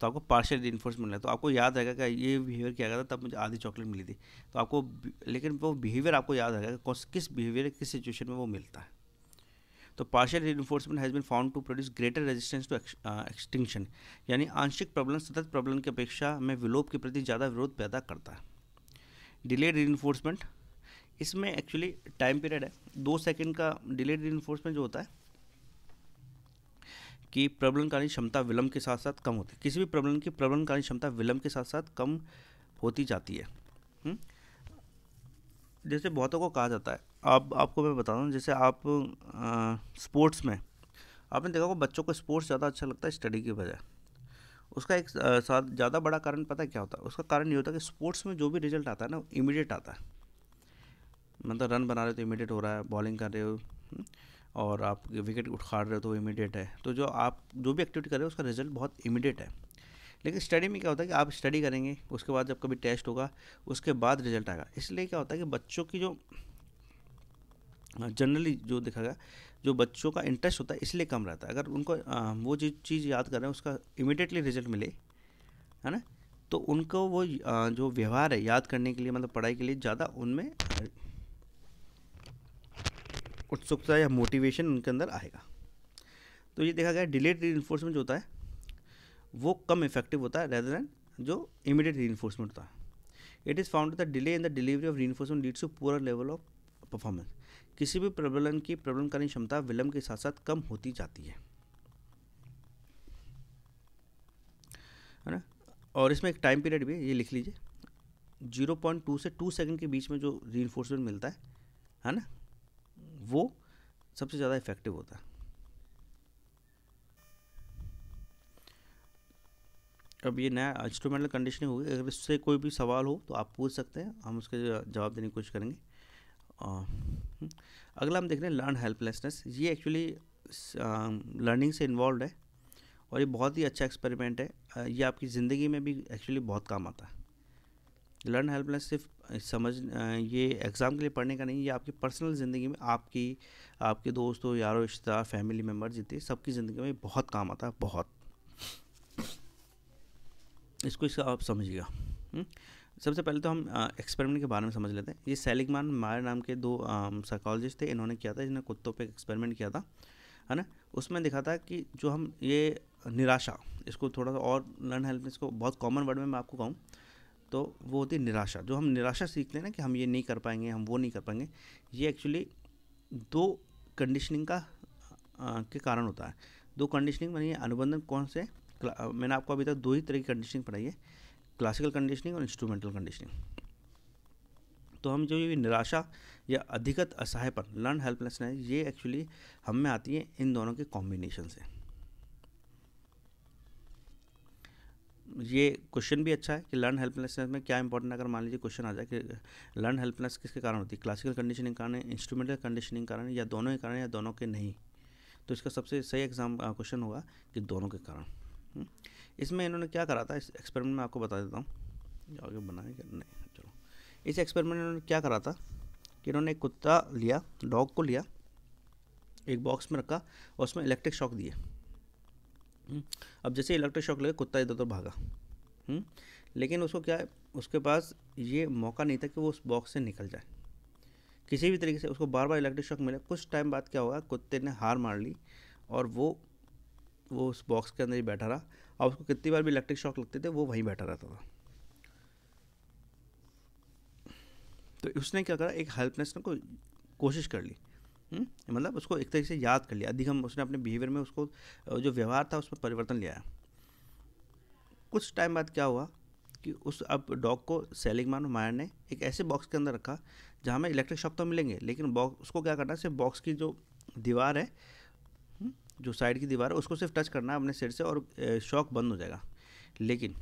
तो आपको पार्शियल री है तो आपको याद रहेगा कि ये बिहेवियर किया गया था तब मुझे आधी चॉकलेट मिली थी तो आपको लेकिन वो बिहेवियर आपको याद रहेगा किस बिहेवियर किस सिचुएशन में वो मिलता है तो partial reinforcement has been found to produce greater resistance to extinction यानी आंशिक प्रबलन सतत प्रॉब्लम की अपेक्षा में विलोप के प्रति ज़्यादा विरोध पैदा करता है डिलेड रीइन्फोर्समेंट इसमें एक्चुअली टाइम पीरियड है दो सेकेंड का डिलेड रीइन्फोर्समेंट जो होता है कि प्रबलनकारी क्षमता विलंब के साथ साथ कम होती है किसी भी प्रबलन की प्रबलनकारी क्षमता विलंब के साथ साथ कम होती जाती है जैसे बहुतों को कहा जाता है अब आपको मैं बता दूँ जैसे आप स्पोर्ट्स में आपने देखा होगा बच्चों को स्पोर्ट्स ज़्यादा अच्छा लगता है स्टडी की बजाय उसका एक साथ ज़्यादा बड़ा कारण पता क्या होता है उसका कारण ये होता है कि स्पोर्ट्स में जो भी रिजल्ट आता है ना इमीडिएट आता है मतलब रन बना रहे हो तो इमीडिएट हो रहा है बॉलिंग कर रहे हो हम्म, और आप विकेट उखाड़ रहे हो तो वो इमीडिएट है तो जो आप जो भी एक्टिविटी कर रहे हो उसका रिजल्ट बहुत इमीडिएट है लेकिन स्टडी में क्या होता है कि आप स्टडी करेंगे उसके बाद जब कभी टेस्ट होगा उसके बाद रिजल्ट आएगा इसलिए क्या होता है कि बच्चों की जो जनरली जो देखा गया जो बच्चों का इंटरेस्ट होता है इसलिए कम रहता है अगर उनको वो जो चीज़ याद कर रहे हैं उसका इमिडिएटली रिजल्ट मिले है ना तो उनको वो जो व्यवहार है याद करने के लिए मतलब पढ़ाई के लिए ज़्यादा उनमें उत्सुकता या मोटिवेशन उनके अंदर आएगा तो ये देखा गया डिलेड री जो होता है वो कम इफेक्टिव होता है रेदर दैन जो इमीडिएट री होता है it is found the delay in the delivery of reinforcement leads to poor level of performance किसी भी प्रबलन की प्रबलन करने क्षमता विलंब के साथ साथ कम होती जाती है है ना और इसमें एक टाइम पीरियड भी ये लिख लीजिए जीरो पॉइंट टू से टू सेकंड के बीच में जो री मिलता है है ना वो सबसे ज़्यादा इफेक्टिव होता है अब ये नया इंस्ट्रूमेंटल कंडीशनिंग होगी अगर इससे कोई भी सवाल हो तो आप पूछ सकते हैं हम उसके जवाब देने की कोशिश करेंगे हम्म। अगला हम देख रहे हैं लर्न हेल्पलेसनेस ये एक्चुअली लर्निंग से इन्वॉल्व है और ये बहुत ही अच्छा एक्सपेरिमेंट है ये आपकी ज़िंदगी में भी एक्चुअली बहुत काम आता है लर्न हेल्पलेस सिर्फ समझ ये एग्ज़ाम के लिए पढ़ने का नहीं ये आपकी पर्सनल ज़िंदगी में आपकी आपके दोस्तों यारों रिश्तेदार फैमिली मेम्बर जितने सबकी ज़िंदगी में बहुत काम आता है बहुत इसको इसका आप समझिएगा हम्म? सबसे पहले तो हम एक्सपेरिमेंट के बारे में समझ लेते हैं ये सेलिगमान मायर नाम के दो साइकोलॉजिस्ट थे इन्होंने किया था जिन्होंने कुत्तों पे एक्सपेरिमेंट किया था है ना उसमें दिखा था कि जो हम ये निराशा इसको थोड़ा सा और लर्न हेल्प इसको बहुत कॉमन वर्ड में मैं आपको कहूँ तो वो होती है निराशा जो हम निराशा सीखते हैं ना कि हम ये नहीं कर पाएंगे हम वो नहीं कर पाएंगे ये एक्चुअली दो कंडीशनिंग का आ, के कारण होता है दो कंडीशनिंग मानिए मतलब अनुबंधन कौन से मैंने आपको अभी तक दो ही तरह की कंडीशनिंग पढ़ाई है क्लासिकल कंडीशनिंग और इंस्ट्रूमेंटल कंडीशनिंग तो हम जो ये निराशा या अधिकत असहायपन लर्न हेल्पलेसनेस ये एक्चुअली हम में आती है इन दोनों के कॉम्बिनेशन से ये क्वेश्चन भी अच्छा है कि लर्न हेल्पलेसनेस में क्या इंपॉर्टेंट अगर मान लीजिए क्वेश्चन आ जाए कि लर्न हेल्पलेस किसके कारण होती है क्लासिकल कंडीशनिंग कारण इंस्ट्रूमेंटल कंडीशनिंग कारण या दोनों के कारण या दोनों के नहीं तो इसका सबसे सही एग्जाम क्वेश्चन होगा कि दोनों के कारण हम्म। इसमें इन्होंने क्या करा था इस एक्सपेरिमेंट में आपको बता देता हूँ आगे बनाए क्या नहीं चलो इस एक्सपेरिमेंट में इन्होंने क्या करा था कि इन्होंने एक कुत्ता लिया डॉग को लिया एक बॉक्स में रखा और उसमें इलेक्ट्रिक शॉक दिए हम्म। अब जैसे इलेक्ट्रिक शॉक लगे कुत्ता इधर उधर भागा हम्म। लेकिन उसको क्या है उसके पास ये मौका नहीं था कि वो उस बॉक्स से निकल जाए किसी भी तरीके से उसको बार बार इलेक्ट्रिक शॉक मिला कुछ टाइम बाद क्या हुआ कुत्ते ने हार मार ली और वो वो उस बॉक्स के अंदर ही बैठा रहा और उसको कितनी बार भी इलेक्ट्रिक शॉक लगते थे वो वहीं बैठा रहता था तो उसने क्या करा एक हेल्पनेस को कोशिश कर ली हम्म, मतलब उसको एक तरीके से याद कर लिया अधिकम उसने अपने बिहेवियर में उसको जो व्यवहार था उसमें परिवर्तन लिया कुछ टाइम बाद क्या हुआ कि उस अब डॉग को सेलिंग सेलिंगमान मायर ने एक ऐसे बॉक्स के अंदर रखा जहाँ में इलेक्ट्रिक शॉक तो मिलेंगे लेकिन बॉक्स उसको क्या करना है सिर्फ बॉक्स की जो दीवार है जो साइड की दीवार है उसको सिर्फ टच करना है अपने सिर से और शॉक बंद हो जाएगा लेकिन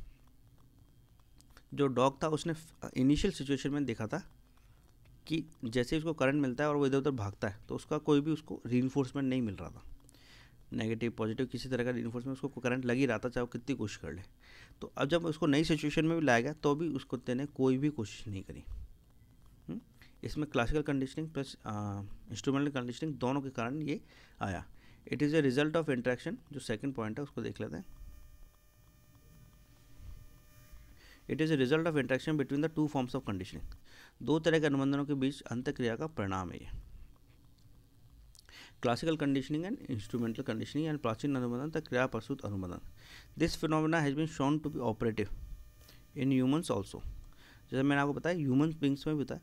जो डॉग था उसने इनिशियल सिचुएशन में देखा था कि जैसे उसको करंट मिलता है और वो इधर उधर भागता है तो उसका कोई भी उसको री नहीं मिल रहा था नेगेटिव पॉजिटिव किसी तरह का री उसको करंट लग ही रहा था चाहे वो कितनी कोशिश कर ले तो अब जब उसको नई सिचुएशन में भी लाया गया तो भी उस कुत्ते ने कोई भी कोशिश नहीं करी हम्म? इसमें classical conditioning plus instrumental conditioning दोनों के कारण ये आया it is a result of interaction जो सेकंड पॉइंट है उसको देख लेते हैं it is a result of interaction between the two forms of conditioning दो तरह के अनुबंधनों के बीच अंतक्रिया का परिणाम है ये classical conditioning and instrumental conditioning and प्राचीन अनुबंधन द क्रिया प्रसूत अनुबंधन this phenomena has been shown to be operative in humans also जैसे मैंने आपको बताया ह्यूमन बींग्स में भी बताया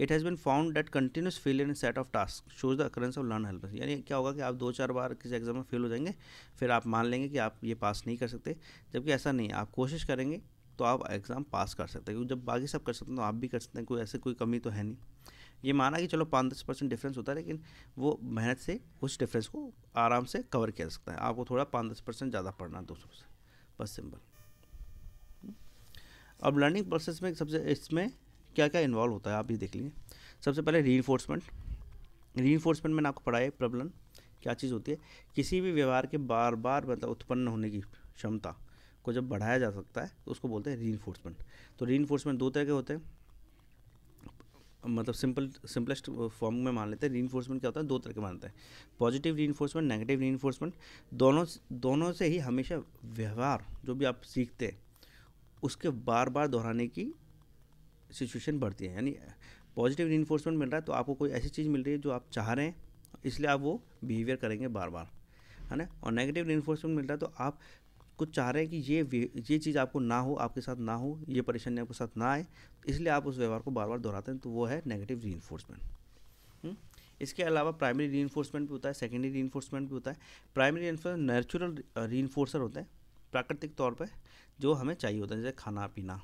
it has been found that continuous fail in set of task shows the occurrence of learn helpers यानी क्या होगा कि आप दो चार बार किसी एग्जाम में फेल हो जाएंगे फिर आप मान लेंगे कि आप ये पास नहीं कर सकते जबकि ऐसा नहीं आप कोशिश करेंगे तो आप एग्ज़ाम पास कर सकते हैं क्योंकि जब बाकी सब कर सकते हैं तो आप भी कर सकते हैं कोई ऐसे कोई कमी तो है नहीं ये माना कि चलो पाँच दस परसेंट डिफरेंस होता है लेकिन वो मेहनत से उस डिफरेंस को आराम से कवर किया जा सकता है आपको थोड़ा पाँच दस परसेंट ज़्यादा पढ़ना दोस्तों से बस सिंपल अब लर्निंग प्रोसेस में सबसे इसमें क्या क्या इन्वॉल्व होता है आप ये देख लीजिए सबसे पहले री इन्फोर्समेंट री इन्फोर्समेंट मैंने आपको पढ़ाया प्रबलन क्या चीज़ होती है किसी भी व्यवहार के बार बार मतलब उत्पन्न होने की क्षमता को जब बढ़ाया जा सकता है तो उसको बोलते हैं री इन्फोर्समेंट तो री इन्फोर्समेंट दो तरह के होते हैं मतलब सिंपल सिंपलेस्ट फॉर्म में मान लेते हैं री इन्फोर्समेंट क्या होता है दो तरह के मानते हैं पॉजिटिव री इन्फोर्समेंट नेगेटिव री दोनों दोनों से ही हमेशा व्यवहार जो भी आप सीखते हैं उसके बार बार दोहराने की सिचुएशन बढ़ती है यानी पॉजिटिव इन्फोर्समेंट मिल रहा है तो आपको कोई ऐसी चीज़ मिल रही है जो आप चाह रहे हैं इसलिए आप वो बिहेवियर करेंगे बार बार है ना और नेगेटिव इन्फोर्समेंट मिल रहा है तो आप कुछ चाह रहे हैं कि ये ये चीज़ आपको ना हो आपके साथ ना हो ये परेशानी आपके साथ ना आए इसलिए आप उस व्यवहार को बार बार दोहराते हैं तो वो है नेगेटिव री हम्म? इसके अलावा प्राइमरी री भी होता है सेकेंडरी री भी होता है प्राइमरी री नेचुरल री होता है प्राकृतिक तौर पर जो हमें चाहिए होता है जैसे खाना पीना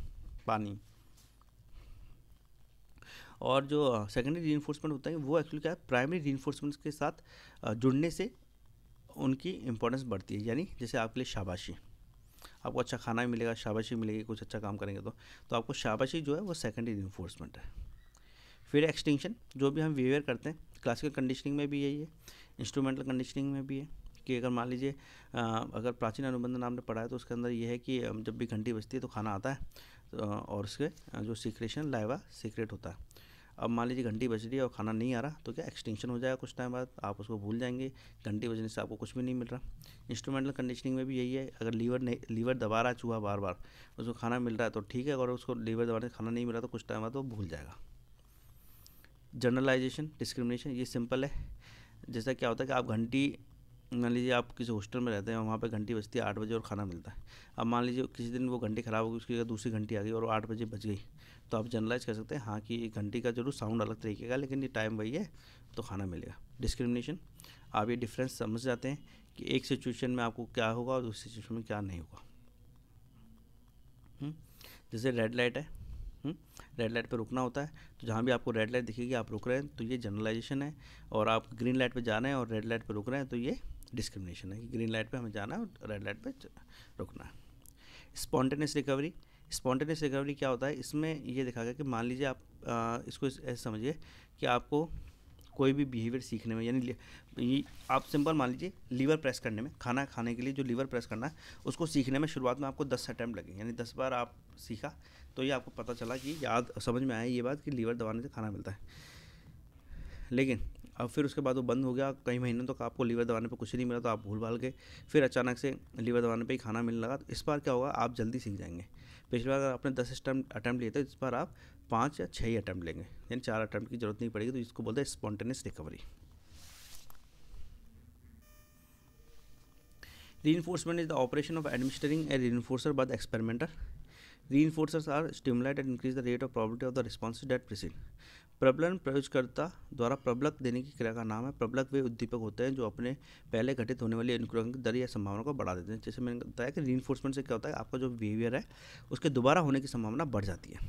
पानी और जो सेकेंडरी री इन्फोर्समेंट होता है वो एक्चुअली क्या है प्राइमरी री इन्फोर्समेंट के साथ जुड़ने से उनकी इंपॉर्टेंस बढ़ती है यानी जैसे आपके लिए शाबाशी आपको अच्छा खाना भी मिलेगा शाबाशी मिलेगी कुछ अच्छा काम करेंगे तो तो आपको शाबाशी जो है वो सेकेंडरी री है फिर एक्सटेंशन जो भी हम बिहेवियर करते हैं क्लासिकल कंडीशनिंग में भी यही है इंस्ट्रूमेंटल कंडीशनिंग में भी है कि अगर मान लीजिए अगर प्राचीन अनुबंधन आपने पढ़ा है तो उसके अंदर यह है कि जब भी घंटी बजती है तो खाना आता है तो और उसके जो सीक्रेशन लाइवा सीक्रेट होता है अब मान लीजिए घंटी बज रही है और खाना नहीं आ रहा तो क्या एक्सटेंशन हो जाएगा कुछ टाइम बाद आप उसको भूल जाएंगे घंटी बजने से आपको कुछ भी नहीं मिल रहा इंस्ट्रूमेंटल कंडीशनिंग में भी यही है अगर लीवर नहीं लीवर दबा रहा चूहा बार बार उसको खाना मिल रहा है तो ठीक है अगर उसको लीवर दबाने से खाना नहीं मिल रहा तो कुछ टाइम बाद वो भूल जाएगा जर्नलाइजेशन डिस्क्रिमिनेशन ये सिंपल है जैसा क्या होता है कि आप घंटी मान लीजिए आप किसी हॉस्टल में रहते हैं वहाँ पे घंटी बजती है आठ बजे और खाना मिलता है अब मान लीजिए किसी दिन वो घंटी ख़राब हो गई उसकी जगह दूसरी घंटी आ गई और आठ बजे बज गई तो आप जनरलाइज कर सकते हैं हाँ कि एक घंटी का जरूर साउंड अलग तरीके का लेकिन ये टाइम वही है तो खाना मिलेगा डिस्क्रिमिनेशन आप ये डिफरेंस समझ जाते हैं कि एक सिचुएशन में आपको क्या होगा और दूसरी सिचुएशन में क्या नहीं होगा हम्म, जैसे रेड लाइट है हम्म, रेड लाइट पर रुकना होता है तो जहाँ भी आपको रेड लाइट दिखेगी आप रुक रहे हैं तो ये जनरलाइजेशन है और आप ग्रीन लाइट पर जा रहे हैं और रेड लाइट पर रुक रहे हैं तो ये डिस्क्रिमिनेशन है कि ग्रीन लाइट पे हमें जाना है और रेड लाइट पे रुकना है स्पॉन्टेनियस रिकवरी स्पॉन्टेनियस रिकवरी क्या होता है इसमें ये देखा गया कि मान लीजिए आप आ, इसको ऐसे समझिए कि आपको कोई भी बिहेवियर सीखने में यानी आप सिंपल मान लीजिए लीवर प्रेस करने में खाना खाने के लिए जो लीवर प्रेस करना है उसको सीखने में शुरुआत में आपको दस अटैम्प्ट लगे यानी दस बार आप सीखा तो ये आपको पता चला कि याद समझ में आया ये बात कि लीवर दबाने से खाना मिलता है लेकिन अब फिर उसके बाद वो बंद हो गया कई महीनों तक तो आपको लीवर दबाने पर कुछ नहीं मिला तो आप भूल भाल के फिर अचानक से लीवर दबाने पर ही खाना मिलने लगा तो इस बार क्या होगा आप जल्दी सीख जाएंगे पिछली बार अगर आपने दस अटैम्प्ट लिए थे इस बार आप पाँच या छः ही अटैम्प्ट लेंगे यानी चार अटैम्प्ट की जरूरत नहीं पड़ेगी तो इसको बोलते हैं spontaneous recovery reinforcement is the operation of administering a reinforcer बाद experimenter reinforcers are stimulate and increase the rate of probability of the response that precede प्रबलन प्रयोजकर्ता द्वारा प्रबलक देने की क्रिया का नाम है प्रबलक वे उद्दीपक होते हैं जो अपने पहले घटित होने वाली अनुक्रम की दर या संभावना को बढ़ा देते हैं जैसे मैंने बताया कि इन्फोर्समेंट से क्या होता है आपका जो बिहेवियर है उसके दोबारा होने की संभावना बढ़ जाती है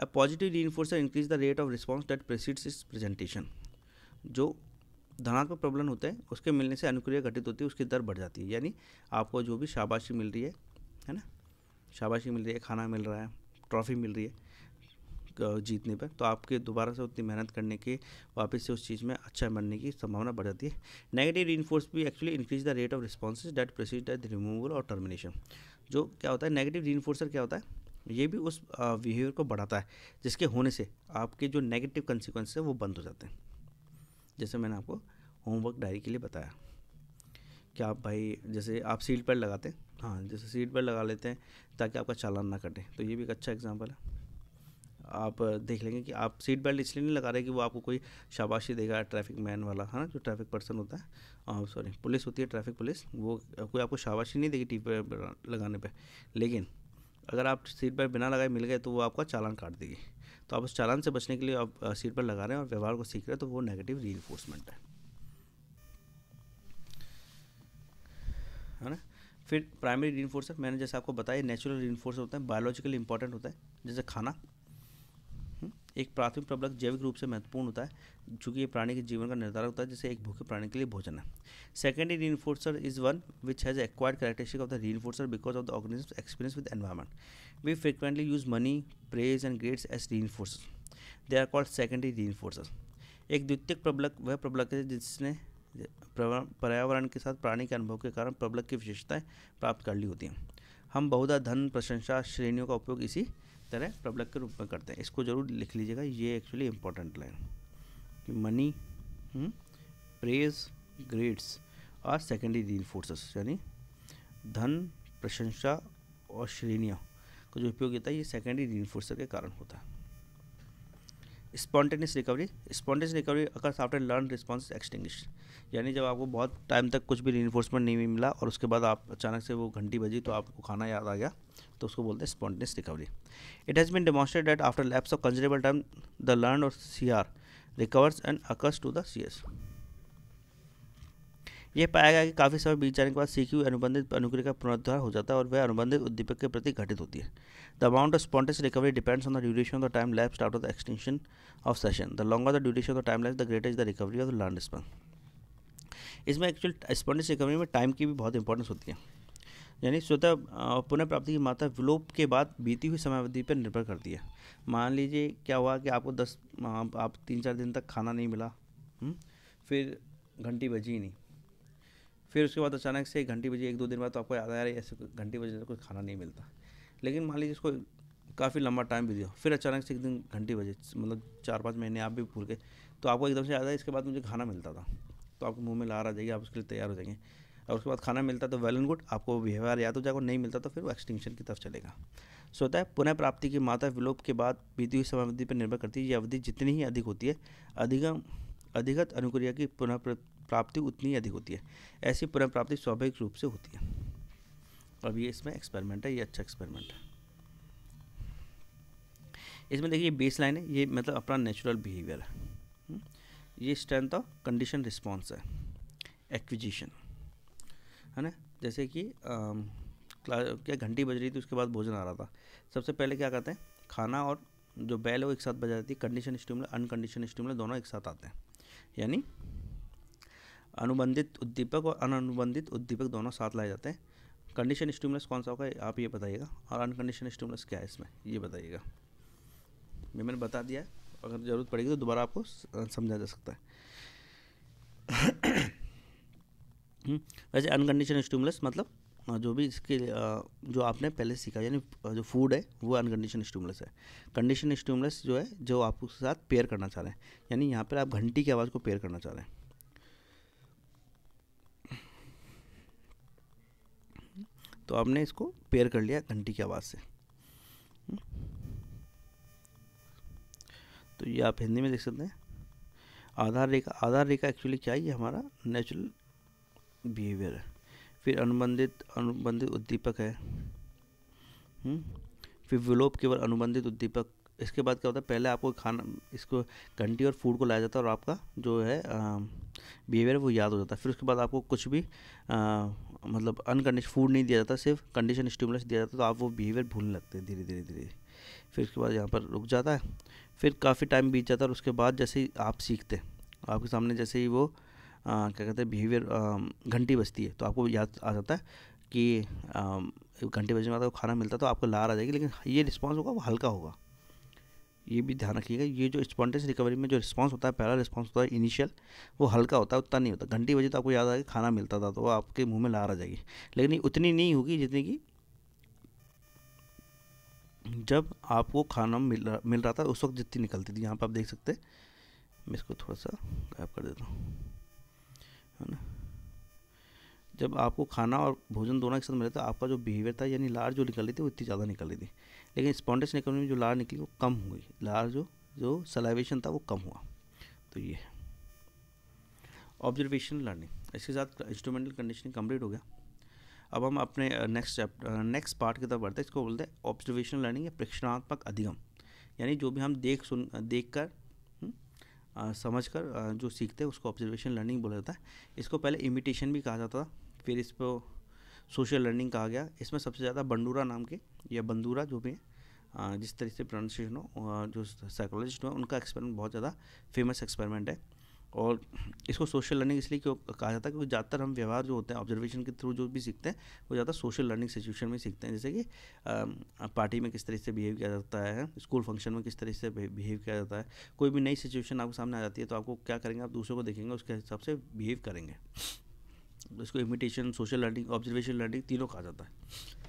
a positive reinforcer increase the rate of response that precedes its presentation जो धनात्मक प्रबलन होते हैं उसके मिलने से अनुक्रिया घटित होती है उसकी दर बढ़ जाती है यानी आपको जो भी शाबाशी मिल रही है है ना शाबाशी मिल रही है खाना मिल रहा है ट्रॉफ़ी मिल रही है जीतने पर तो आपके दोबारा से उतनी मेहनत करने की वापस से उस चीज़ में अच्छा बनने की संभावना बढ़ जाती है नेगेटिव इन्फोर्स भी actually increase the rate of responses that proceed at removal और टर्मिनेशन जो क्या होता है नेगेटिव री क्या होता है ये भी उस बिहेवियर को बढ़ाता है जिसके होने से आपके जो नेगेटिव कंसिक्वेंस है वो बंद हो जाते हैं जैसे मैंने आपको होमवर्क डायरी के लिए बताया कि आप भाई जैसे आप सीट पैड लगाते हैं हाँ जैसे सीट बेल्ट लगा लेते हैं ताकि आपका चालान ना कटे तो ये भी एक अच्छा एग्जाम्पल है आप देख लेंगे कि आप सीट बेल्ट इसलिए नहीं लगा रहे कि वो आपको कोई शाबाशी देगा ट्रैफिक मैन वाला है ना जो ट्रैफिक पर्सन होता है सॉरी पुलिस होती है ट्रैफिक पुलिस वो कोई आपको शाबाशी नहीं देगी टी लगाने पर लेकिन अगर आप सीट बेल्ट बिना लगाए मिल गए तो वो आपका चालान काट देगी तो आप उस चालान से बचने के लिए आप सीट बेल्ट लगा रहे हैं और व्यवहार को सीख रहे हैं तो वो नेगेटिव री है है ना फिर प्राइमरी री मैंने जैसे आपको बताया नेचुरल री होता है बायोलॉजिकली इंपॉर्टेंट होता है जैसे खाना हम्म, एक प्राथमिक प्रबलक जैविक रूप से महत्वपूर्ण होता है चूँकि ये प्राणी के जीवन का निर्धारक होता है जैसे एक भूखे प्राणी के लिए भोजन है secondary re is one which has acquired characteristic of the re because of the organism experience with environment we frequently use money praise and grades as re they are called secondary re reinforcer एक द्वितीय प्रबलक वह प्रबलक है जिसने पर्यावरण के साथ प्राणी के अनुभव के कारण प्रबलक की विशेषताएं प्राप्त कर ली होती हैं हम बहुधा धन प्रशंसा श्रेणियों का उपयोग इसी तरह प्रबलक के रूप में करते हैं इसको जरूर लिख लीजिएगा ये एक्चुअली इम्पोर्टेंट लाइन कि मनी प्रेज ग्रेड्स और सेकेंडरी रील फोर्सेस यानी धन प्रशंसा और श्रेणियों का जो उपयोगिता ये सेकेंडरी रील के कारण होता है स्पॉन्टेनियस रिकवरी स्पॉन्टेनियस रिकवरी अगर आफ्टर लर्न रिस्पॉन्स एक्सटिंग्विश यानी जब आपको बहुत टाइम तक कुछ भी रीइन्फोर्समेंट नहीं मिला और उसके बाद आप अचानक से वो घंटी बजी तो आपको खाना याद आ गया तो उसको बोलते हैं spontaneous recovery it has been demonstrate that after lapse of considerable time the learn और C R recovers and occurs to the C S यह पाया गया कि काफ़ी समय बीत जाने के बाद हुई अनुबंधित अनुक्रिया का पुनरुद्धार हो जाता है और वह अनुबंधित उद्दीपक के प्रति घटित होती है the amount of spontaneous recovery depends on the duration of the time lapse out of the extension of session the longer the duration of the time lapse the greater is the recovery of the learn response इसमें actual spontaneous recovery में time की भी बहुत importance होती है यानी स्वतः पुनः प्राप्ति की मात्रा विलोप के बाद बीती हुई समयावधि पर निर्भर करती है मान लीजिए क्या हुआ कि आपको दस आप तीन चार दिन तक खाना नहीं मिला हम्म, फिर घंटी बजी नहीं फिर उसके बाद अचानक से एक घंटी बजे एक दो दिन बाद तो आपको याद आया ऐसे घंटी बजे तो कोई खाना नहीं मिलता लेकिन मान लीजिए इसको काफ़ी लंबा टाइम भी दिया फिर अचानक से एक दिन घंटी बजे मतलब चार पाँच महीने आप भी भूल गए तो आपको एकदम से याद आया इसके बाद मुझे खाना मिलता था तो आपको मुँह में ला आ जाएगी आप उसके लिए तैयार हो जाएंगे और उसके बाद खाना मिलता तो वेल एंड गुड आपको व्यवहार याद हो तो जाएगा नहीं मिलता तो फिर वो एक्सटिंक्शन की तरफ चलेगा सो होता है पुनः प्राप्ति की माता विलोप के बाद बीती हुई अवधि पर निर्भर करती है ये अवधि जितनी ही अधिक होती है अधिगम अधिगत अनुक्रिया की पुनः प्राप्ति उतनी अधिक होती है ऐसी पुनः प्राप्ति स्वाभाविक रूप से होती है अब ये इसमें एक्सपेरिमेंट है ये अच्छा एक्सपेरिमेंट है इसमें देखिए बेस लाइन है ये मतलब अपना नेचुरल बिहेवियर है हम्म, ये स्ट्रेंथ ऑफ कंडीशन रिस्पॉन्स है एक्विजिशन है ना जैसे कि क्या घंटी बज रही थी उसके बाद भोजन आ रहा था सबसे पहले क्या कहते हैं खाना और जो बैल है वो एक साथ बजा जाती है कंडीशन स्टूमला अनकंडीशन स्टूमला दोनों एक साथ आते हैं यानी अनुबंधित उद्दीपक और अनुबंधित उद्दीपक दोनों साथ लाए जाते हैं कंडीशन स्टिमुलस कौन सा होगा आप ये बताइएगा और अनकंडीशन स्टिमुलस क्या है इसमें ये बताइएगा ये मैंने बता दिया अगर ज़रूरत पड़ेगी तो दोबारा आपको समझा जा सकता है हम्म, वैसे अनकंडीशन स्टिमुलस मतलब जो भी इसके जो आपने पहले सीखा यानी जो फूड है वो अनकंडीशन स्टिमुलस है कंडीशन स्टिमुलस जो है जो आपके साथ पेयर करना चाह रहे हैं यानी यहाँ पर आप घंटी की आवाज़ को पेयर करना चाह रहे हैं तो आपने इसको पेयर कर लिया घंटी की आवाज़ से हम्म। तो ये आप हिंदी में देख सकते हैं आधार रेखा आधार रेखा एक्चुअली क्या है ये हमारा नेचुरल बिहेवियर है फिर अनुबंधित अनुबंधित उद्दीपक है हम्म। फिर विलोप केवल अनुबंधित उद्दीपक इसके बाद क्या होता है पहले आपको खाना इसको घंटी और फूड को लाया जाता है और आपका जो है बिहेवियर वो याद हो जाता है फिर उसके बाद आपको कुछ भी मतलब अनकंडीशन फूड नहीं दिया जाता सिर्फ कंडीशन स्टिमुलस दिया जाता तो आप वो बिहेवियर भूलने लगते हैं धीरे धीरे धीरे फिर उसके बाद यहाँ पर रुक जाता है फिर काफ़ी टाइम बीत जाता है और उसके बाद जैसे ही आप सीखते हैं आपके सामने जैसे ही वो आ, क्या कहते हैं बिहेवियर घंटी बजती है तो आपको याद आ जाता है कि घंटी बजने के बाद खाना मिलता तो आपको लार आ जाएगी लेकिन ये रिस्पॉन्स होगा वो हल्का होगा ये भी ध्यान रखिएगा ये जो स्पॉन्टेस रिकवरी में जो रिस्पॉन्स होता है पहला रिस्पॉन्स होता है इनिशियल वो हल्का होता है उतना नहीं होता घंटी बजे तो आपको याद आएगा खाना मिलता था तो आपके मुंह में लार आ जाएगी लेकिन उतनी नहीं होगी जितनी कि जब आपको खाना मिल रहा मिल रहा था उस वक्त जितनी निकलती थी यहाँ पर आप देख सकते हैं मैं इसको थोड़ा सा गायब कर देता हूँ है ना जब आपको खाना और भोजन दोनों के साथ मिला था आपका जो बिहेवियर था यानी लार जो निकल रही थी वो इतनी ज़्यादा निकल रही थी लेकिन स्पॉन्डेस नेकम में जो लार निकली वो कम हुई लार जो जो सलाइवेशन था वो कम हुआ तो ये है ऑब्जर्वेशन लर्निंग इसके साथ इंस्ट्रूमेंटल कंडीशनिंग कंप्लीट हो गया अब हम अपने नेक्स्ट चैप्टर नेक्स्ट पार्ट की तरफ बढ़ते हैं इसको बोलते हैं ऑब्जर्वेशन लर्निंग या प्रेक्षणात्मक अधिगम यानी जो भी हम देख सुन देख कर आ, हम्म, समझ कर जो सीखते हैं उसको ऑब्जर्वेशन लर्निंग बोला जाता है इसको पहले इमिटेशन भी कहा जाता था फिर इसको सोशल लर्निंग कहा गया इसमें सबसे ज़्यादा बंडूरा नाम के या बंदूरा जो भी है जिस तरह से प्रोनाउंसिएशन हो जो साइकोलॉजिस्ट हो उनका एक्सपेरिमेंट बहुत ज़्यादा फेमस एक्सपेरिमेंट है और इसको सोशल लर्निंग इसलिए क्यों कहा जाता है क्योंकि ज़्यादातर हम व्यवहार जो होते हैं ऑब्जर्वेशन के थ्रू जो भी सीखते हैं वो ज़्यादा सोशल लर्निंग सिचुएशन में सीखते हैं जैसे कि पार्टी में किस तरह से बिहेव किया जाता है स्कूल फंक्शन में किस तरह से बिहेव किया जाता है कोई भी नई सिचुएशन आपके सामने आ जाती है तो आपको क्या करेंगे आप दूसरों को देखेंगे उसके हिसाब से बिहेव करेंगे तो इसको imitation social learning observation learning तीनों कहा जाता है